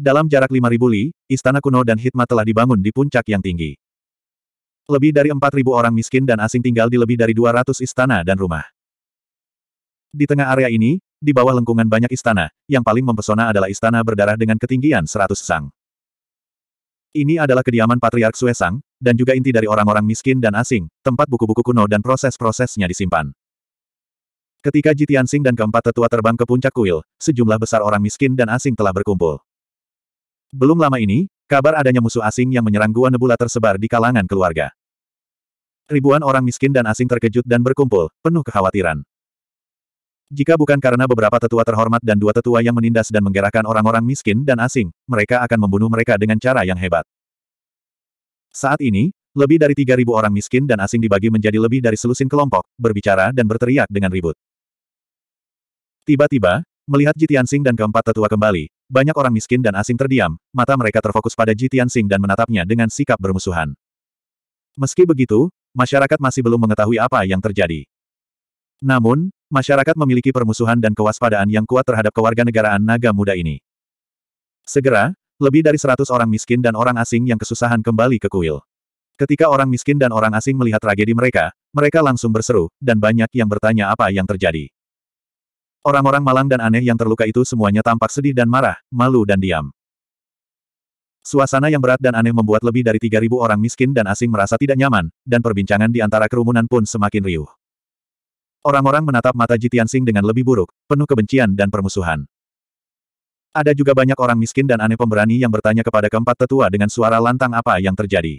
Dalam jarak 5.000 li, istana kuno dan hitma telah dibangun di puncak yang tinggi. Lebih dari 4.000 orang miskin dan asing tinggal di lebih dari 200 istana dan rumah. Di tengah area ini, di bawah lengkungan banyak istana, yang paling mempesona adalah istana berdarah dengan ketinggian 100 sang. Ini adalah kediaman Patriark Suesang, dan juga inti dari orang-orang miskin dan asing, tempat buku-buku kuno dan proses-prosesnya disimpan. Ketika Jitian Sing dan keempat tetua terbang ke puncak kuil, sejumlah besar orang miskin dan asing telah berkumpul. Belum lama ini, kabar adanya musuh asing yang menyerang Gua Nebula tersebar di kalangan keluarga. Ribuan orang miskin dan asing terkejut dan berkumpul, penuh kekhawatiran. Jika bukan karena beberapa tetua terhormat dan dua tetua yang menindas dan menggerakkan orang-orang miskin dan asing, mereka akan membunuh mereka dengan cara yang hebat. Saat ini, lebih dari 3.000 orang miskin dan asing dibagi menjadi lebih dari selusin kelompok, berbicara dan berteriak dengan ribut. Tiba-tiba, Melihat Ji Tianxing dan keempat tetua kembali, banyak orang miskin dan asing terdiam, mata mereka terfokus pada Ji Tianxing dan menatapnya dengan sikap bermusuhan. Meski begitu, masyarakat masih belum mengetahui apa yang terjadi. Namun, masyarakat memiliki permusuhan dan kewaspadaan yang kuat terhadap kewarganegaraan naga muda ini. Segera, lebih dari seratus orang miskin dan orang asing yang kesusahan kembali ke kuil. Ketika orang miskin dan orang asing melihat tragedi mereka, mereka langsung berseru, dan banyak yang bertanya apa yang terjadi. Orang-orang malang dan aneh yang terluka itu semuanya tampak sedih dan marah, malu dan diam. Suasana yang berat dan aneh membuat lebih dari 3.000 orang miskin dan asing merasa tidak nyaman, dan perbincangan di antara kerumunan pun semakin riuh. Orang-orang menatap mata Jitian Jitiansing dengan lebih buruk, penuh kebencian dan permusuhan. Ada juga banyak orang miskin dan aneh pemberani yang bertanya kepada keempat tetua dengan suara lantang apa yang terjadi.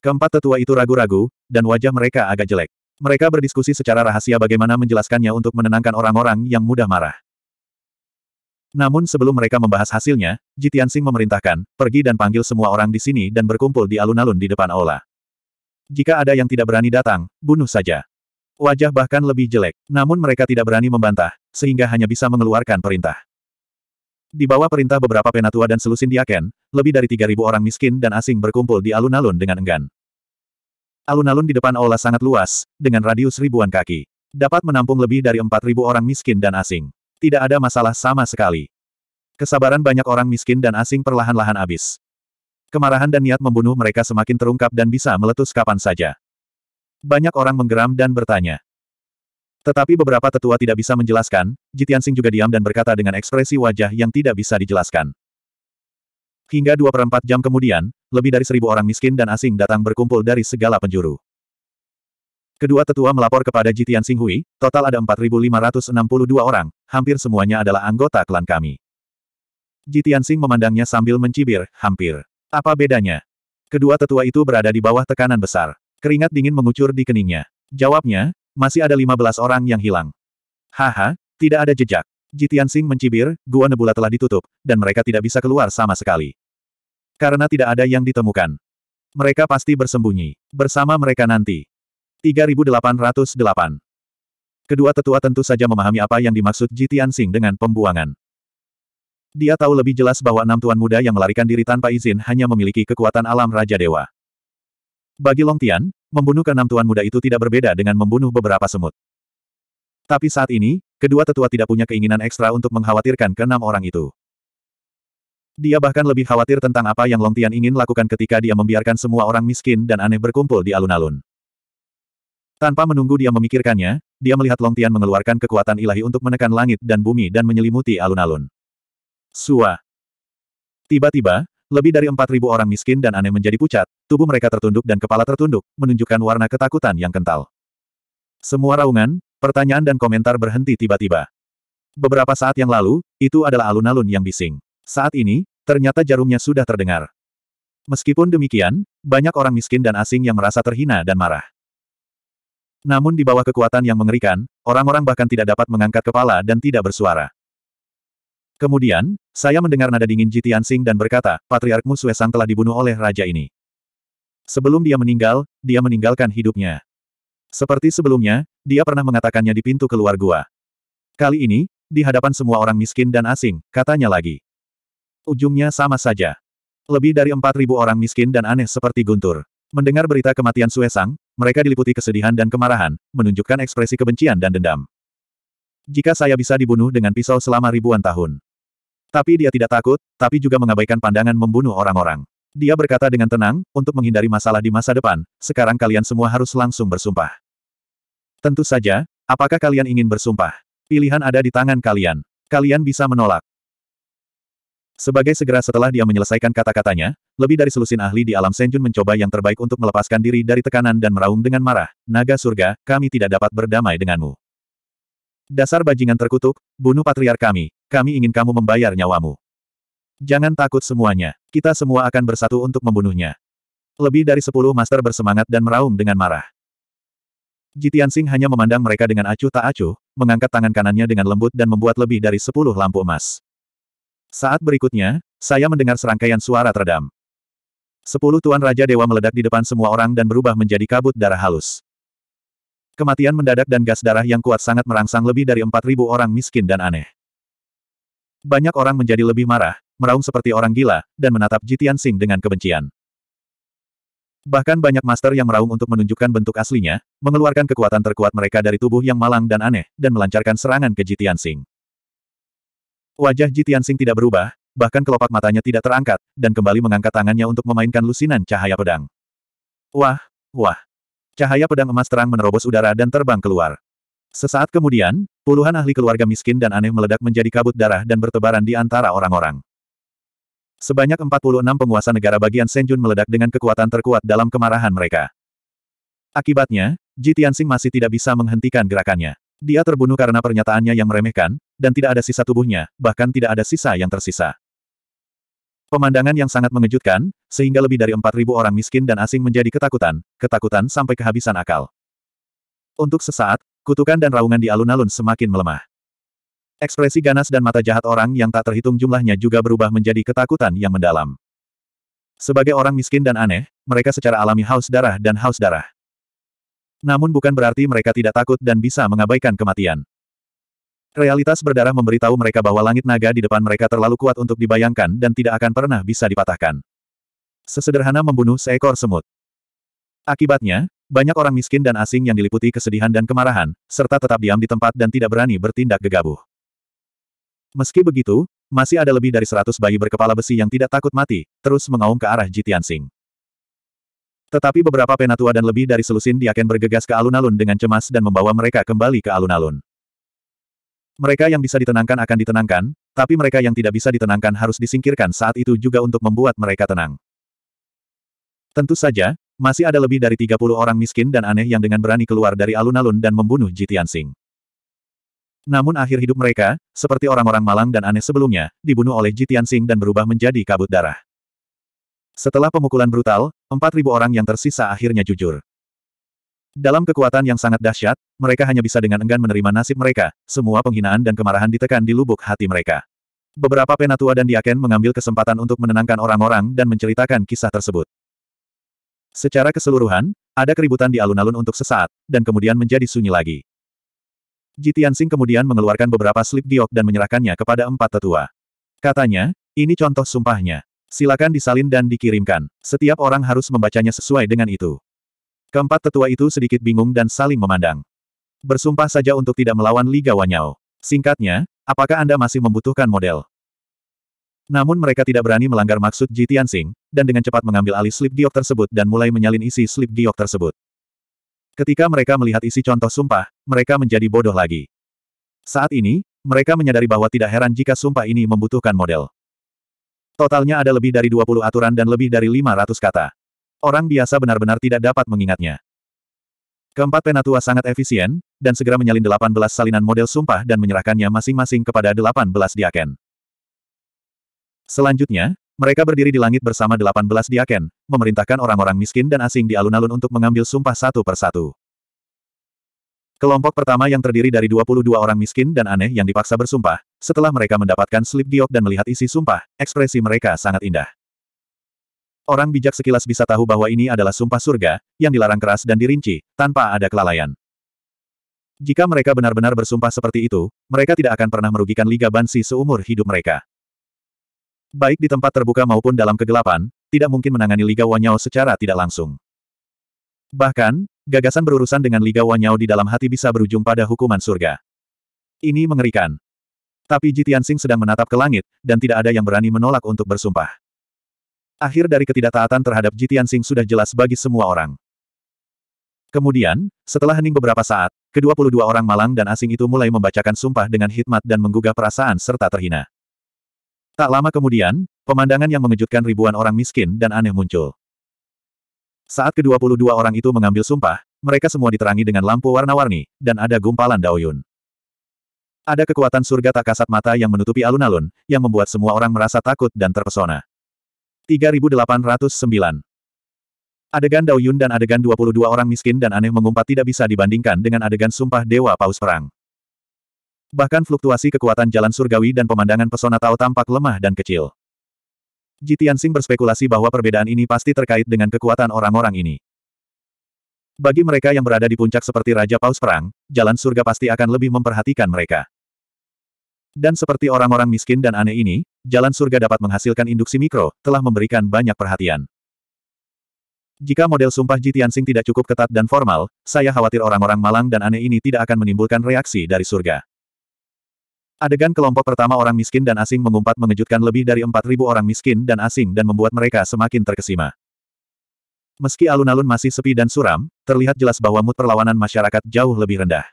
Keempat tetua itu ragu-ragu, dan wajah mereka agak jelek. Mereka berdiskusi secara rahasia bagaimana menjelaskannya untuk menenangkan orang-orang yang mudah marah. Namun sebelum mereka membahas hasilnya, Jitian Sing memerintahkan, pergi dan panggil semua orang di sini dan berkumpul di alun-alun di depan aula. Jika ada yang tidak berani datang, bunuh saja. Wajah bahkan lebih jelek, namun mereka tidak berani membantah, sehingga hanya bisa mengeluarkan perintah. Di bawah perintah beberapa penatua dan selusin diaken, lebih dari 3.000 orang miskin dan asing berkumpul di alun-alun dengan enggan. Alun-alun di depan aula sangat luas, dengan radius ribuan kaki. Dapat menampung lebih dari 4.000 orang miskin dan asing. Tidak ada masalah sama sekali. Kesabaran banyak orang miskin dan asing perlahan-lahan habis. Kemarahan dan niat membunuh mereka semakin terungkap dan bisa meletus kapan saja. Banyak orang menggeram dan bertanya. Tetapi beberapa tetua tidak bisa menjelaskan, Jitian Sing juga diam dan berkata dengan ekspresi wajah yang tidak bisa dijelaskan. Hingga dua perempat jam kemudian, lebih dari seribu orang miskin dan asing datang berkumpul dari segala penjuru. Kedua tetua melapor kepada Jitian Singhui, total ada 4.562 orang, hampir semuanya adalah anggota klan kami. Jitian Sing memandangnya sambil mencibir, hampir. Apa bedanya? Kedua tetua itu berada di bawah tekanan besar. Keringat dingin mengucur di keningnya. Jawabnya, masih ada 15 orang yang hilang. Haha, tidak ada jejak. Jitian Sing mencibir, gua nebula telah ditutup, dan mereka tidak bisa keluar sama sekali. Karena tidak ada yang ditemukan. Mereka pasti bersembunyi. Bersama mereka nanti. 3808 Kedua tetua tentu saja memahami apa yang dimaksud Jitian Sing dengan pembuangan. Dia tahu lebih jelas bahwa enam tuan muda yang melarikan diri tanpa izin hanya memiliki kekuatan alam Raja Dewa. Bagi Long Tian, membunuh enam tuan muda itu tidak berbeda dengan membunuh beberapa semut. Tapi saat ini, kedua tetua tidak punya keinginan ekstra untuk mengkhawatirkan keenam orang itu. Dia bahkan lebih khawatir tentang apa yang Long Tian ingin lakukan ketika dia membiarkan semua orang miskin dan aneh berkumpul di alun-alun. Tanpa menunggu dia memikirkannya, dia melihat Long Tian mengeluarkan kekuatan ilahi untuk menekan langit dan bumi dan menyelimuti alun-alun. Sua. Tiba-tiba, lebih dari 4.000 orang miskin dan aneh menjadi pucat, tubuh mereka tertunduk dan kepala tertunduk, menunjukkan warna ketakutan yang kental. Semua raungan, pertanyaan dan komentar berhenti tiba-tiba. Beberapa saat yang lalu, itu adalah alun-alun yang bising. Saat ini, ternyata jarumnya sudah terdengar. Meskipun demikian, banyak orang miskin dan asing yang merasa terhina dan marah. Namun di bawah kekuatan yang mengerikan, orang-orang bahkan tidak dapat mengangkat kepala dan tidak bersuara. Kemudian, saya mendengar nada dingin Jitian Sing dan berkata, Patriark Musue Sang telah dibunuh oleh raja ini. Sebelum dia meninggal, dia meninggalkan hidupnya. Seperti sebelumnya, dia pernah mengatakannya di pintu keluar gua. Kali ini, di hadapan semua orang miskin dan asing, katanya lagi ujungnya sama saja. Lebih dari 4.000 orang miskin dan aneh seperti guntur. Mendengar berita kematian Sue mereka diliputi kesedihan dan kemarahan, menunjukkan ekspresi kebencian dan dendam. Jika saya bisa dibunuh dengan pisau selama ribuan tahun. Tapi dia tidak takut, tapi juga mengabaikan pandangan membunuh orang-orang. Dia berkata dengan tenang, untuk menghindari masalah di masa depan, sekarang kalian semua harus langsung bersumpah. Tentu saja, apakah kalian ingin bersumpah? Pilihan ada di tangan kalian. Kalian bisa menolak. Sebagai segera setelah dia menyelesaikan kata-katanya, lebih dari selusin ahli di alam Senjun mencoba yang terbaik untuk melepaskan diri dari tekanan dan meraung dengan marah. Naga surga, kami tidak dapat berdamai denganmu. Dasar bajingan terkutuk, bunuh patriar kami, kami ingin kamu membayar nyawamu. Jangan takut semuanya, kita semua akan bersatu untuk membunuhnya. Lebih dari sepuluh master bersemangat dan meraung dengan marah. Jitian Singh hanya memandang mereka dengan acuh tak acuh, mengangkat tangan kanannya dengan lembut dan membuat lebih dari sepuluh lampu emas. Saat berikutnya, saya mendengar serangkaian suara teredam. Sepuluh tuan raja dewa meledak di depan semua orang dan berubah menjadi kabut darah halus. Kematian mendadak dan gas darah yang kuat sangat merangsang lebih dari empat ribu orang miskin dan aneh. Banyak orang menjadi lebih marah, meraung seperti orang gila, dan menatap Jitian Sing dengan kebencian. Bahkan banyak master yang meraung untuk menunjukkan bentuk aslinya, mengeluarkan kekuatan terkuat mereka dari tubuh yang malang dan aneh, dan melancarkan serangan ke Jitian Singh. Wajah Ji Tianxing tidak berubah, bahkan kelopak matanya tidak terangkat, dan kembali mengangkat tangannya untuk memainkan lusinan cahaya pedang. Wah, wah. Cahaya pedang emas terang menerobos udara dan terbang keluar. Sesaat kemudian, puluhan ahli keluarga miskin dan aneh meledak menjadi kabut darah dan bertebaran di antara orang-orang. Sebanyak 46 penguasa negara bagian Senjun meledak dengan kekuatan terkuat dalam kemarahan mereka. Akibatnya, Ji Tianxing masih tidak bisa menghentikan gerakannya. Dia terbunuh karena pernyataannya yang meremehkan, dan tidak ada sisa tubuhnya, bahkan tidak ada sisa yang tersisa. Pemandangan yang sangat mengejutkan, sehingga lebih dari 4.000 orang miskin dan asing menjadi ketakutan, ketakutan sampai kehabisan akal. Untuk sesaat, kutukan dan raungan di alun-alun semakin melemah. Ekspresi ganas dan mata jahat orang yang tak terhitung jumlahnya juga berubah menjadi ketakutan yang mendalam. Sebagai orang miskin dan aneh, mereka secara alami haus darah dan haus darah. Namun bukan berarti mereka tidak takut dan bisa mengabaikan kematian. Realitas berdarah memberitahu mereka bahwa langit naga di depan mereka terlalu kuat untuk dibayangkan dan tidak akan pernah bisa dipatahkan. Sesederhana membunuh seekor semut. Akibatnya, banyak orang miskin dan asing yang diliputi kesedihan dan kemarahan, serta tetap diam di tempat dan tidak berani bertindak gegabah. Meski begitu, masih ada lebih dari seratus bayi berkepala besi yang tidak takut mati, terus mengaum ke arah Jitian Sing. Tetapi beberapa penatua dan lebih dari selusin diaken bergegas ke alun-alun dengan cemas dan membawa mereka kembali ke alun-alun. Mereka yang bisa ditenangkan akan ditenangkan, tapi mereka yang tidak bisa ditenangkan harus disingkirkan saat itu juga untuk membuat mereka tenang. Tentu saja, masih ada lebih dari 30 orang miskin dan aneh yang dengan berani keluar dari alun-alun dan membunuh Jitian Singh. Namun akhir hidup mereka, seperti orang-orang malang dan aneh sebelumnya, dibunuh oleh Jitian Singh dan berubah menjadi kabut darah. Setelah pemukulan brutal, 4.000 orang yang tersisa akhirnya jujur. Dalam kekuatan yang sangat dahsyat, mereka hanya bisa dengan enggan menerima nasib mereka, semua penghinaan dan kemarahan ditekan di lubuk hati mereka. Beberapa penatua dan diaken mengambil kesempatan untuk menenangkan orang-orang dan menceritakan kisah tersebut. Secara keseluruhan, ada keributan di alun-alun untuk sesaat, dan kemudian menjadi sunyi lagi. Jitian Sing kemudian mengeluarkan beberapa slip diok dan menyerahkannya kepada empat tetua. Katanya, ini contoh sumpahnya. Silakan disalin dan dikirimkan. Setiap orang harus membacanya sesuai dengan itu. Keempat tetua itu sedikit bingung dan saling memandang. Bersumpah saja untuk tidak melawan Liga Wanyao. Singkatnya, apakah Anda masih membutuhkan model? Namun mereka tidak berani melanggar maksud Ji Tianxing, dan dengan cepat mengambil alih slip giok tersebut dan mulai menyalin isi slip giok tersebut. Ketika mereka melihat isi contoh sumpah, mereka menjadi bodoh lagi. Saat ini, mereka menyadari bahwa tidak heran jika sumpah ini membutuhkan model. Totalnya ada lebih dari 20 aturan dan lebih dari 500 kata. Orang biasa benar-benar tidak dapat mengingatnya. Keempat penatua sangat efisien, dan segera menyalin 18 salinan model sumpah dan menyerahkannya masing-masing kepada 18 diaken. Selanjutnya, mereka berdiri di langit bersama 18 diaken, memerintahkan orang-orang miskin dan asing di alun-alun untuk mengambil sumpah satu persatu. Kelompok pertama yang terdiri dari 22 orang miskin dan aneh yang dipaksa bersumpah, setelah mereka mendapatkan slip giok dan melihat isi sumpah, ekspresi mereka sangat indah. Orang bijak sekilas bisa tahu bahwa ini adalah sumpah surga, yang dilarang keras dan dirinci, tanpa ada kelalaian. Jika mereka benar-benar bersumpah seperti itu, mereka tidak akan pernah merugikan Liga Bansi seumur hidup mereka. Baik di tempat terbuka maupun dalam kegelapan, tidak mungkin menangani Liga Wanyao secara tidak langsung. Bahkan, gagasan berurusan dengan Liga Wanyao di dalam hati bisa berujung pada hukuman surga. Ini mengerikan. Tapi Ji Tianxing sedang menatap ke langit, dan tidak ada yang berani menolak untuk bersumpah. Akhir dari ketidaktaatan terhadap Ji Tianxing sudah jelas bagi semua orang. Kemudian, setelah hening beberapa saat, kedua puluh dua orang malang dan asing itu mulai membacakan sumpah dengan hikmat dan menggugah perasaan serta terhina. Tak lama kemudian, pemandangan yang mengejutkan ribuan orang miskin dan aneh muncul. Saat kedua puluh dua orang itu mengambil sumpah, mereka semua diterangi dengan lampu warna-warni, dan ada gumpalan daoyun. Ada kekuatan surga tak kasat mata yang menutupi alun-alun, yang membuat semua orang merasa takut dan terpesona. 3809 Adegan Dao Yun dan adegan 22 orang miskin dan aneh mengumpat tidak bisa dibandingkan dengan adegan sumpah Dewa Paus Perang. Bahkan fluktuasi kekuatan jalan surgawi dan pemandangan pesona Tao tampak lemah dan kecil. Sing berspekulasi bahwa perbedaan ini pasti terkait dengan kekuatan orang-orang ini. Bagi mereka yang berada di puncak seperti Raja Paus Perang, jalan surga pasti akan lebih memperhatikan mereka. Dan seperti orang-orang miskin dan aneh ini, jalan surga dapat menghasilkan induksi mikro, telah memberikan banyak perhatian. Jika model sumpah Jitian Sing tidak cukup ketat dan formal, saya khawatir orang-orang malang dan aneh ini tidak akan menimbulkan reaksi dari surga. Adegan kelompok pertama orang miskin dan asing mengumpat mengejutkan lebih dari 4.000 orang miskin dan asing dan membuat mereka semakin terkesima. Meski alun-alun masih sepi dan suram, terlihat jelas bahwa mood perlawanan masyarakat jauh lebih rendah.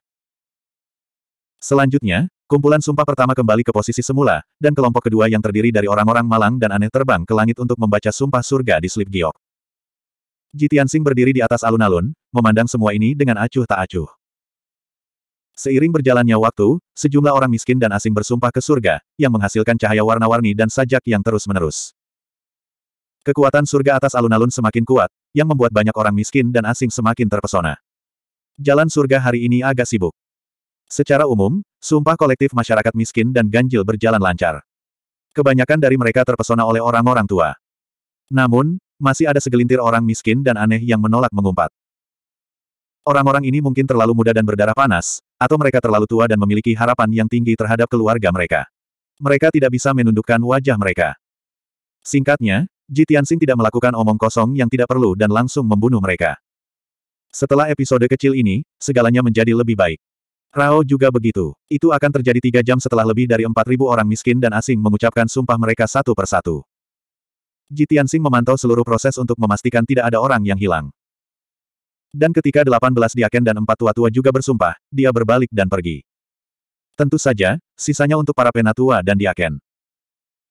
Selanjutnya, kumpulan sumpah pertama kembali ke posisi semula, dan kelompok kedua yang terdiri dari orang-orang malang dan aneh terbang ke langit untuk membaca sumpah surga di Slip Giok. Jitian Sing berdiri di atas alun-alun, memandang semua ini dengan acuh tak acuh. Seiring berjalannya waktu, sejumlah orang miskin dan asing bersumpah ke surga, yang menghasilkan cahaya warna-warni dan sajak yang terus-menerus. Kekuatan surga atas alun-alun semakin kuat, yang membuat banyak orang miskin dan asing semakin terpesona. Jalan surga hari ini agak sibuk. Secara umum, sumpah kolektif masyarakat miskin dan ganjil berjalan lancar. Kebanyakan dari mereka terpesona oleh orang-orang tua. Namun, masih ada segelintir orang miskin dan aneh yang menolak mengumpat. Orang-orang ini mungkin terlalu muda dan berdarah panas, atau mereka terlalu tua dan memiliki harapan yang tinggi terhadap keluarga mereka. Mereka tidak bisa menundukkan wajah mereka. Singkatnya, Jitiansing tidak melakukan omong kosong yang tidak perlu dan langsung membunuh mereka. Setelah episode kecil ini, segalanya menjadi lebih baik. Rao juga begitu. Itu akan terjadi tiga jam setelah lebih dari empat ribu orang miskin dan asing mengucapkan sumpah mereka satu persatu. Jitiansing memantau seluruh proses untuk memastikan tidak ada orang yang hilang. Dan ketika delapan belas diaken dan empat tua-tua juga bersumpah, dia berbalik dan pergi. Tentu saja, sisanya untuk para penatua dan diaken.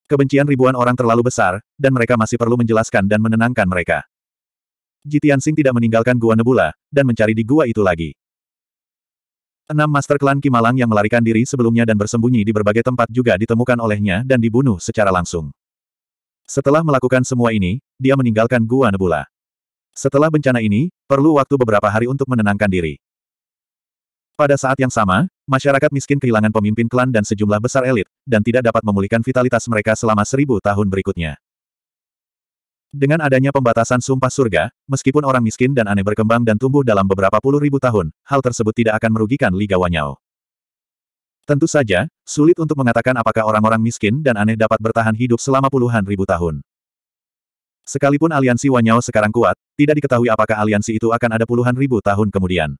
Kebencian ribuan orang terlalu besar, dan mereka masih perlu menjelaskan dan menenangkan mereka. Jitiansing tidak meninggalkan Gua Nebula, dan mencari di gua itu lagi. Enam Master Klan Kimalang yang melarikan diri sebelumnya dan bersembunyi di berbagai tempat juga ditemukan olehnya dan dibunuh secara langsung. Setelah melakukan semua ini, dia meninggalkan Gua Nebula. Setelah bencana ini, perlu waktu beberapa hari untuk menenangkan diri. Pada saat yang sama, masyarakat miskin kehilangan pemimpin klan dan sejumlah besar elit, dan tidak dapat memulihkan vitalitas mereka selama seribu tahun berikutnya. Dengan adanya pembatasan sumpah surga, meskipun orang miskin dan aneh berkembang dan tumbuh dalam beberapa puluh ribu tahun, hal tersebut tidak akan merugikan Liga Wanyao. Tentu saja, sulit untuk mengatakan apakah orang-orang miskin dan aneh dapat bertahan hidup selama puluhan ribu tahun. Sekalipun aliansi Wanyao sekarang kuat, tidak diketahui apakah aliansi itu akan ada puluhan ribu tahun kemudian.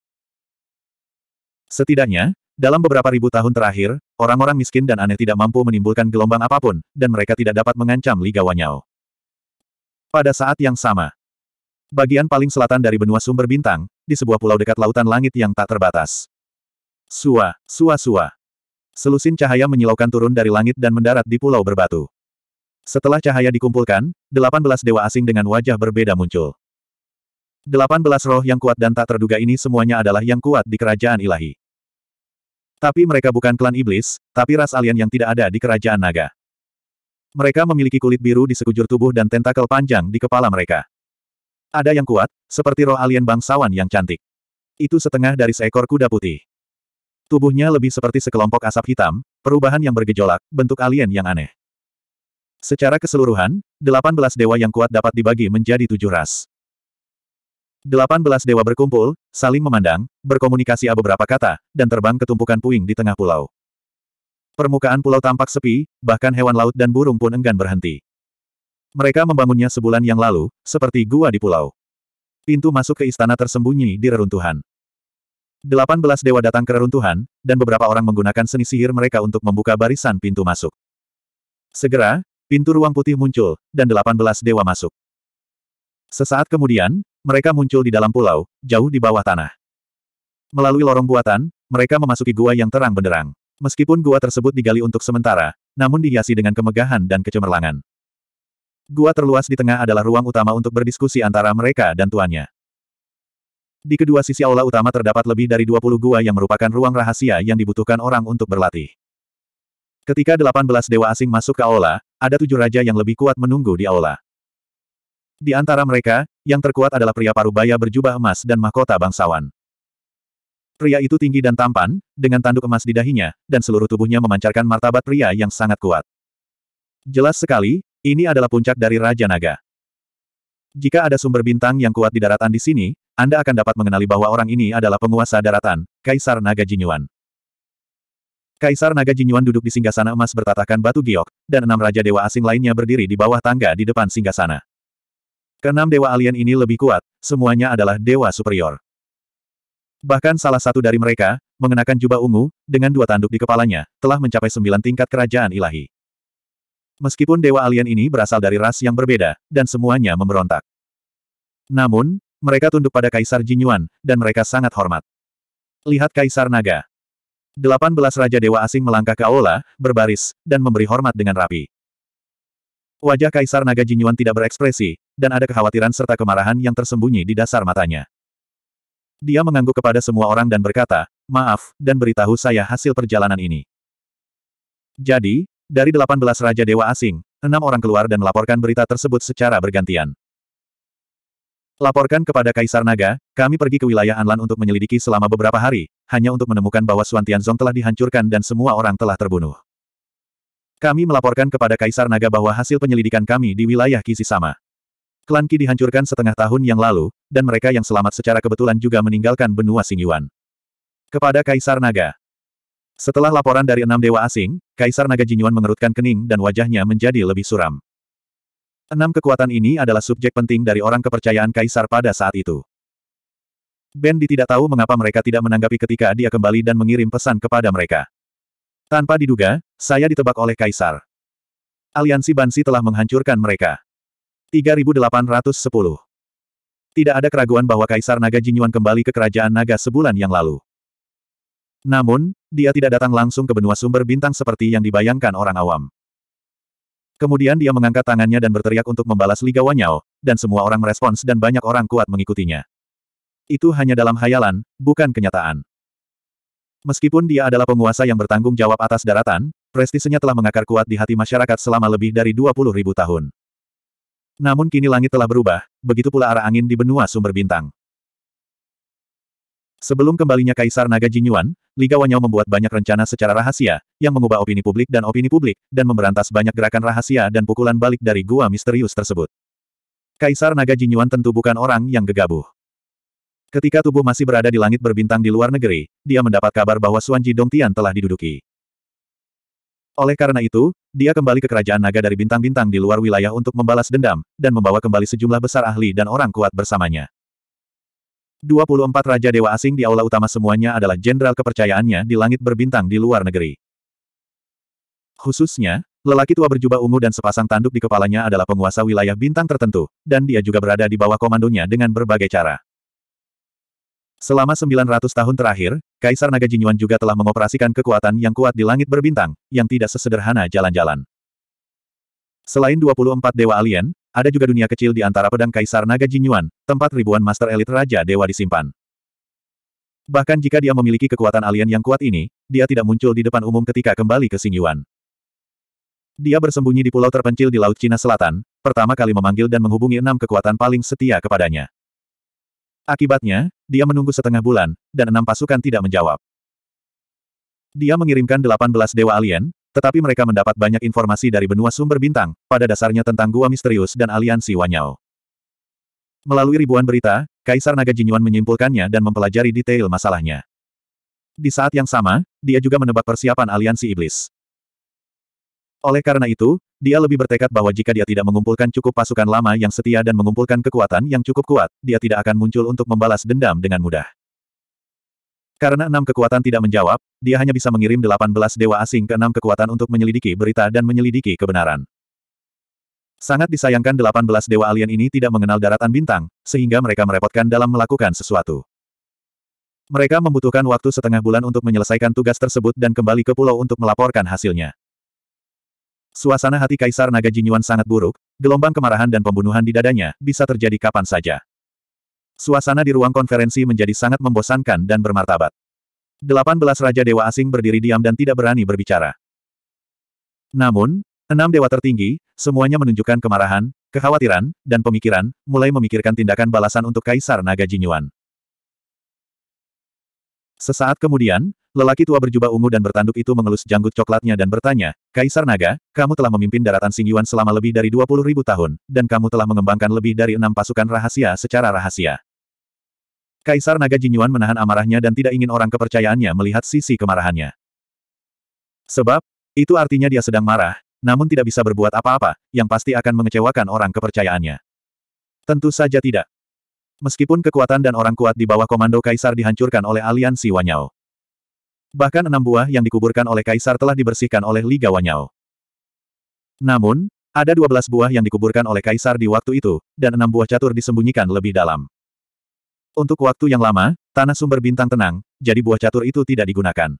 Setidaknya, dalam beberapa ribu tahun terakhir, orang-orang miskin dan aneh tidak mampu menimbulkan gelombang apapun, dan mereka tidak dapat mengancam Liga Wanyao. Pada saat yang sama, bagian paling selatan dari benua sumber bintang, di sebuah pulau dekat lautan langit yang tak terbatas. Sua, sua sua. Selusin cahaya menyilaukan turun dari langit dan mendarat di pulau berbatu. Setelah cahaya dikumpulkan, delapan belas dewa asing dengan wajah berbeda muncul. Delapan belas roh yang kuat dan tak terduga ini semuanya adalah yang kuat di kerajaan ilahi. Tapi mereka bukan klan iblis, tapi ras alien yang tidak ada di kerajaan naga. Mereka memiliki kulit biru di sekujur tubuh dan tentakel panjang di kepala mereka. Ada yang kuat, seperti roh alien bangsawan yang cantik. Itu setengah dari seekor kuda putih. Tubuhnya lebih seperti sekelompok asap hitam, perubahan yang bergejolak, bentuk alien yang aneh. Secara keseluruhan, 18 dewa yang kuat dapat dibagi menjadi tujuh ras. 18 dewa berkumpul, saling memandang, berkomunikasi beberapa kata, dan terbang ke tumpukan puing di tengah pulau. Permukaan pulau tampak sepi, bahkan hewan laut dan burung pun enggan berhenti. Mereka membangunnya sebulan yang lalu, seperti gua di pulau. Pintu masuk ke istana tersembunyi di reruntuhan. Delapan belas dewa datang ke reruntuhan, dan beberapa orang menggunakan seni sihir mereka untuk membuka barisan pintu masuk. Segera, pintu ruang putih muncul, dan delapan belas dewa masuk. Sesaat kemudian, mereka muncul di dalam pulau, jauh di bawah tanah. Melalui lorong buatan, mereka memasuki gua yang terang benderang. Meskipun gua tersebut digali untuk sementara, namun dihiasi dengan kemegahan dan kecemerlangan. Gua terluas di tengah adalah ruang utama untuk berdiskusi antara mereka dan tuannya. Di kedua sisi aula utama terdapat lebih dari 20 gua yang merupakan ruang rahasia yang dibutuhkan orang untuk berlatih. Ketika 18 dewa asing masuk ke aula, ada tujuh raja yang lebih kuat menunggu di aula. Di antara mereka, yang terkuat adalah pria parubaya berjubah emas dan mahkota bangsawan. Pria itu tinggi dan tampan, dengan tanduk emas di dahinya, dan seluruh tubuhnya memancarkan martabat pria yang sangat kuat. Jelas sekali, ini adalah puncak dari Raja Naga. Jika ada sumber bintang yang kuat di daratan di sini, Anda akan dapat mengenali bahwa orang ini adalah penguasa daratan, Kaisar Naga Jinyuan. Kaisar Naga Jinyuan duduk di singgasana emas bertatakan batu giok, dan enam raja dewa asing lainnya berdiri di bawah tangga di depan singgasana. Keenam dewa alien ini lebih kuat, semuanya adalah dewa superior. Bahkan salah satu dari mereka, mengenakan jubah ungu, dengan dua tanduk di kepalanya, telah mencapai sembilan tingkat kerajaan ilahi. Meskipun dewa alien ini berasal dari ras yang berbeda, dan semuanya memberontak. Namun, mereka tunduk pada Kaisar Jinyuan, dan mereka sangat hormat. Lihat Kaisar Naga. Delapan belas Raja Dewa asing melangkah ke aula, berbaris, dan memberi hormat dengan rapi. Wajah Kaisar Naga Jinyuan tidak berekspresi, dan ada kekhawatiran serta kemarahan yang tersembunyi di dasar matanya. Dia mengangguk kepada semua orang dan berkata, maaf, dan beritahu saya hasil perjalanan ini. Jadi, dari 18 Raja Dewa Asing, enam orang keluar dan melaporkan berita tersebut secara bergantian. Laporkan kepada Kaisar Naga, kami pergi ke wilayah Anlan untuk menyelidiki selama beberapa hari, hanya untuk menemukan bahwa Suan Tianzong telah dihancurkan dan semua orang telah terbunuh. Kami melaporkan kepada Kaisar Naga bahwa hasil penyelidikan kami di wilayah Kisi Sama. Klan Ki dihancurkan setengah tahun yang lalu, dan mereka yang selamat secara kebetulan juga meninggalkan benua Singyuan. Kepada Kaisar Naga. Setelah laporan dari enam dewa asing, Kaisar Naga Jinyuan mengerutkan kening dan wajahnya menjadi lebih suram. Enam kekuatan ini adalah subjek penting dari orang kepercayaan Kaisar pada saat itu. Di tidak tahu mengapa mereka tidak menanggapi ketika dia kembali dan mengirim pesan kepada mereka. Tanpa diduga, saya ditebak oleh Kaisar. Aliansi Bansi telah menghancurkan mereka. 3810 tidak ada keraguan bahwa Kaisar Naga Jinyuan kembali ke kerajaan Naga sebulan yang lalu. Namun, dia tidak datang langsung ke benua sumber bintang seperti yang dibayangkan orang awam. Kemudian dia mengangkat tangannya dan berteriak untuk membalas Liga Wanyao, dan semua orang merespons dan banyak orang kuat mengikutinya. Itu hanya dalam hayalan, bukan kenyataan. Meskipun dia adalah penguasa yang bertanggung jawab atas daratan, prestisenya telah mengakar kuat di hati masyarakat selama lebih dari 20 ribu tahun. Namun kini langit telah berubah, begitu pula arah angin di benua sumber bintang. Sebelum kembalinya Kaisar Naga Jinyuan, Liga Wanyao membuat banyak rencana secara rahasia, yang mengubah opini publik dan opini publik, dan memberantas banyak gerakan rahasia dan pukulan balik dari gua misterius tersebut. Kaisar Naga Jinyuan tentu bukan orang yang gegabah. Ketika tubuh masih berada di langit berbintang di luar negeri, dia mendapat kabar bahwa Suan Jidong Tian telah diduduki. Oleh karena itu, dia kembali ke kerajaan naga dari bintang-bintang di luar wilayah untuk membalas dendam, dan membawa kembali sejumlah besar ahli dan orang kuat bersamanya. 24 Raja Dewa Asing di aula utama semuanya adalah jenderal kepercayaannya di langit berbintang di luar negeri. Khususnya, lelaki tua berjubah ungu dan sepasang tanduk di kepalanya adalah penguasa wilayah bintang tertentu, dan dia juga berada di bawah komandonya dengan berbagai cara. Selama 900 tahun terakhir, Kaisar Naga Jinyuan juga telah mengoperasikan kekuatan yang kuat di langit berbintang, yang tidak sesederhana jalan-jalan. Selain 24 dewa alien, ada juga dunia kecil di antara pedang Kaisar Naga Jinyuan, tempat ribuan master elit raja dewa disimpan. Bahkan jika dia memiliki kekuatan alien yang kuat ini, dia tidak muncul di depan umum ketika kembali ke Singyuan. Dia bersembunyi di pulau terpencil di Laut Cina Selatan, pertama kali memanggil dan menghubungi enam kekuatan paling setia kepadanya. Akibatnya, dia menunggu setengah bulan, dan enam pasukan tidak menjawab. Dia mengirimkan 18 dewa alien, tetapi mereka mendapat banyak informasi dari benua sumber bintang, pada dasarnya tentang gua misterius dan aliansi Wanyao. Melalui ribuan berita, Kaisar Naga Jinyuan menyimpulkannya dan mempelajari detail masalahnya. Di saat yang sama, dia juga menebak persiapan aliansi iblis. Oleh karena itu, dia lebih bertekad bahwa jika dia tidak mengumpulkan cukup pasukan lama yang setia dan mengumpulkan kekuatan yang cukup kuat, dia tidak akan muncul untuk membalas dendam dengan mudah. Karena enam kekuatan tidak menjawab, dia hanya bisa mengirim delapan belas dewa asing ke enam kekuatan untuk menyelidiki berita dan menyelidiki kebenaran. Sangat disayangkan delapan belas dewa alien ini tidak mengenal daratan bintang, sehingga mereka merepotkan dalam melakukan sesuatu. Mereka membutuhkan waktu setengah bulan untuk menyelesaikan tugas tersebut dan kembali ke pulau untuk melaporkan hasilnya. Suasana hati Kaisar Naga Jinyuan sangat buruk, gelombang kemarahan dan pembunuhan di dadanya bisa terjadi kapan saja. Suasana di ruang konferensi menjadi sangat membosankan dan bermartabat. Delapan belas Raja Dewa asing berdiri diam dan tidak berani berbicara. Namun, enam dewa tertinggi, semuanya menunjukkan kemarahan, kekhawatiran, dan pemikiran, mulai memikirkan tindakan balasan untuk Kaisar Naga Jinyuan. Sesaat kemudian, lelaki tua berjubah ungu dan bertanduk itu mengelus janggut coklatnya dan bertanya, Kaisar Naga, kamu telah memimpin daratan Singyuan selama lebih dari 20 ribu tahun, dan kamu telah mengembangkan lebih dari enam pasukan rahasia secara rahasia. Kaisar Naga Jinyuan menahan amarahnya dan tidak ingin orang kepercayaannya melihat sisi kemarahannya. Sebab, itu artinya dia sedang marah, namun tidak bisa berbuat apa-apa, yang pasti akan mengecewakan orang kepercayaannya. Tentu saja tidak. Meskipun kekuatan dan orang kuat di bawah komando Kaisar dihancurkan oleh aliansi Wanyao. Bahkan enam buah yang dikuburkan oleh Kaisar telah dibersihkan oleh Liga Wanyao. Namun, ada dua belas buah yang dikuburkan oleh Kaisar di waktu itu, dan enam buah catur disembunyikan lebih dalam. Untuk waktu yang lama, tanah sumber bintang tenang, jadi buah catur itu tidak digunakan.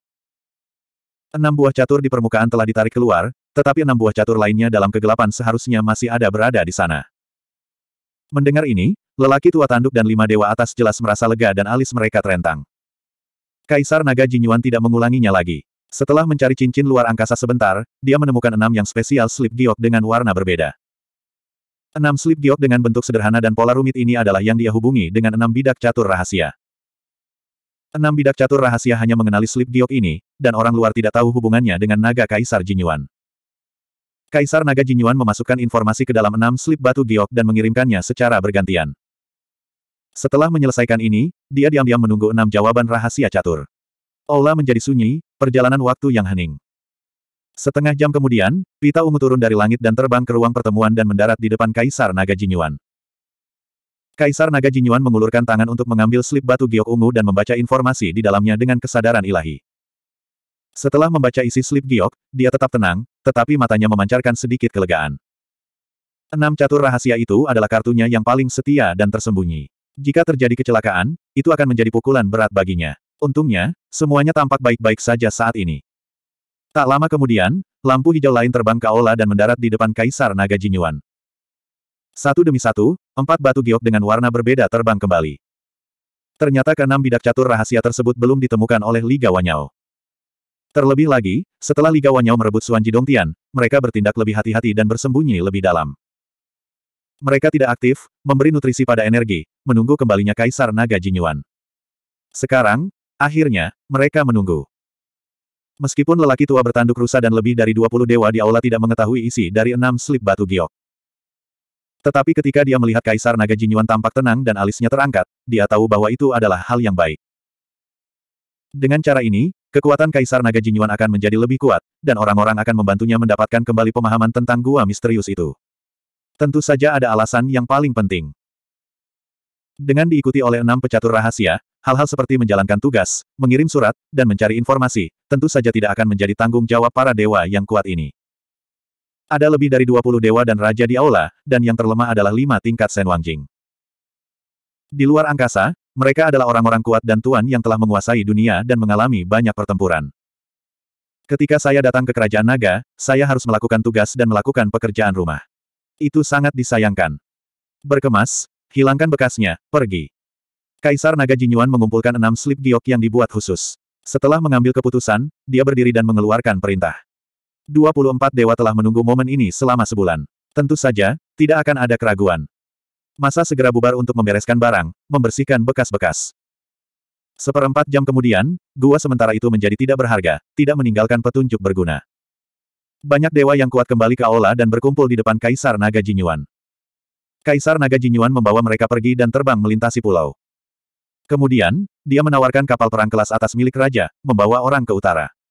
Enam buah catur di permukaan telah ditarik keluar, tetapi enam buah catur lainnya dalam kegelapan seharusnya masih ada berada di sana. Mendengar ini, Lelaki tua tanduk dan lima dewa atas jelas merasa lega dan alis mereka terentang. Kaisar Naga Jinyuan tidak mengulanginya lagi. Setelah mencari cincin luar angkasa sebentar, dia menemukan enam yang spesial slip giok dengan warna berbeda. Enam slip giok dengan bentuk sederhana dan pola rumit ini adalah yang dia hubungi dengan enam bidak catur rahasia. Enam bidak catur rahasia hanya mengenali slip giok ini, dan orang luar tidak tahu hubungannya dengan naga Kaisar Jinyuan. Kaisar Naga Jinyuan memasukkan informasi ke dalam enam slip batu giok dan mengirimkannya secara bergantian. Setelah menyelesaikan ini, dia diam-diam menunggu enam jawaban rahasia catur. Aula menjadi sunyi, perjalanan waktu yang hening. Setengah jam kemudian, Pita Ungu turun dari langit dan terbang ke ruang pertemuan dan mendarat di depan Kaisar Naga Jinyuan. Kaisar Naga Jinyuan mengulurkan tangan untuk mengambil slip batu giok ungu dan membaca informasi di dalamnya dengan kesadaran ilahi. Setelah membaca isi slip giok, dia tetap tenang, tetapi matanya memancarkan sedikit kelegaan. Enam catur rahasia itu adalah kartunya yang paling setia dan tersembunyi. Jika terjadi kecelakaan, itu akan menjadi pukulan berat baginya. Untungnya, semuanya tampak baik-baik saja saat ini. Tak lama kemudian, lampu hijau lain terbang ke Aula dan mendarat di depan Kaisar Naga Jinyuan. Satu demi satu, empat batu giok dengan warna berbeda terbang kembali. Ternyata keenam bidak catur rahasia tersebut belum ditemukan oleh Liga Wanyao. Terlebih lagi, setelah Liga Wanyao merebut Suan Jidongtian, mereka bertindak lebih hati-hati dan bersembunyi lebih dalam. Mereka tidak aktif, memberi nutrisi pada energi, menunggu kembalinya Kaisar Naga Jinyuan. Sekarang, akhirnya, mereka menunggu. Meskipun lelaki tua bertanduk rusa dan lebih dari 20 dewa di aula tidak mengetahui isi dari enam slip batu giok. Tetapi ketika dia melihat Kaisar Naga Jinyuan tampak tenang dan alisnya terangkat, dia tahu bahwa itu adalah hal yang baik. Dengan cara ini, kekuatan Kaisar Naga Jinyuan akan menjadi lebih kuat, dan orang-orang akan membantunya mendapatkan kembali pemahaman tentang gua misterius itu. Tentu saja ada alasan yang paling penting. Dengan diikuti oleh enam pecatur rahasia, hal-hal seperti menjalankan tugas, mengirim surat, dan mencari informasi, tentu saja tidak akan menjadi tanggung jawab para dewa yang kuat ini. Ada lebih dari 20 dewa dan raja di aula, dan yang terlemah adalah lima tingkat Sen Jing. Di luar angkasa, mereka adalah orang-orang kuat dan tuan yang telah menguasai dunia dan mengalami banyak pertempuran. Ketika saya datang ke kerajaan naga, saya harus melakukan tugas dan melakukan pekerjaan rumah. Itu sangat disayangkan. Berkemas, hilangkan bekasnya, pergi. Kaisar Naga Jinyuan mengumpulkan enam slip giok yang dibuat khusus. Setelah mengambil keputusan, dia berdiri dan mengeluarkan perintah. 24 dewa telah menunggu momen ini selama sebulan. Tentu saja, tidak akan ada keraguan. Masa segera bubar untuk membereskan barang, membersihkan bekas-bekas. Seperempat jam kemudian, gua sementara itu menjadi tidak berharga, tidak meninggalkan petunjuk berguna. Banyak dewa yang kuat kembali ke aula dan berkumpul di depan Kaisar Naga Jinyuan. Kaisar Naga Jinyuan membawa mereka pergi dan terbang melintasi pulau. Kemudian, dia menawarkan kapal perang kelas atas milik raja, membawa orang ke utara.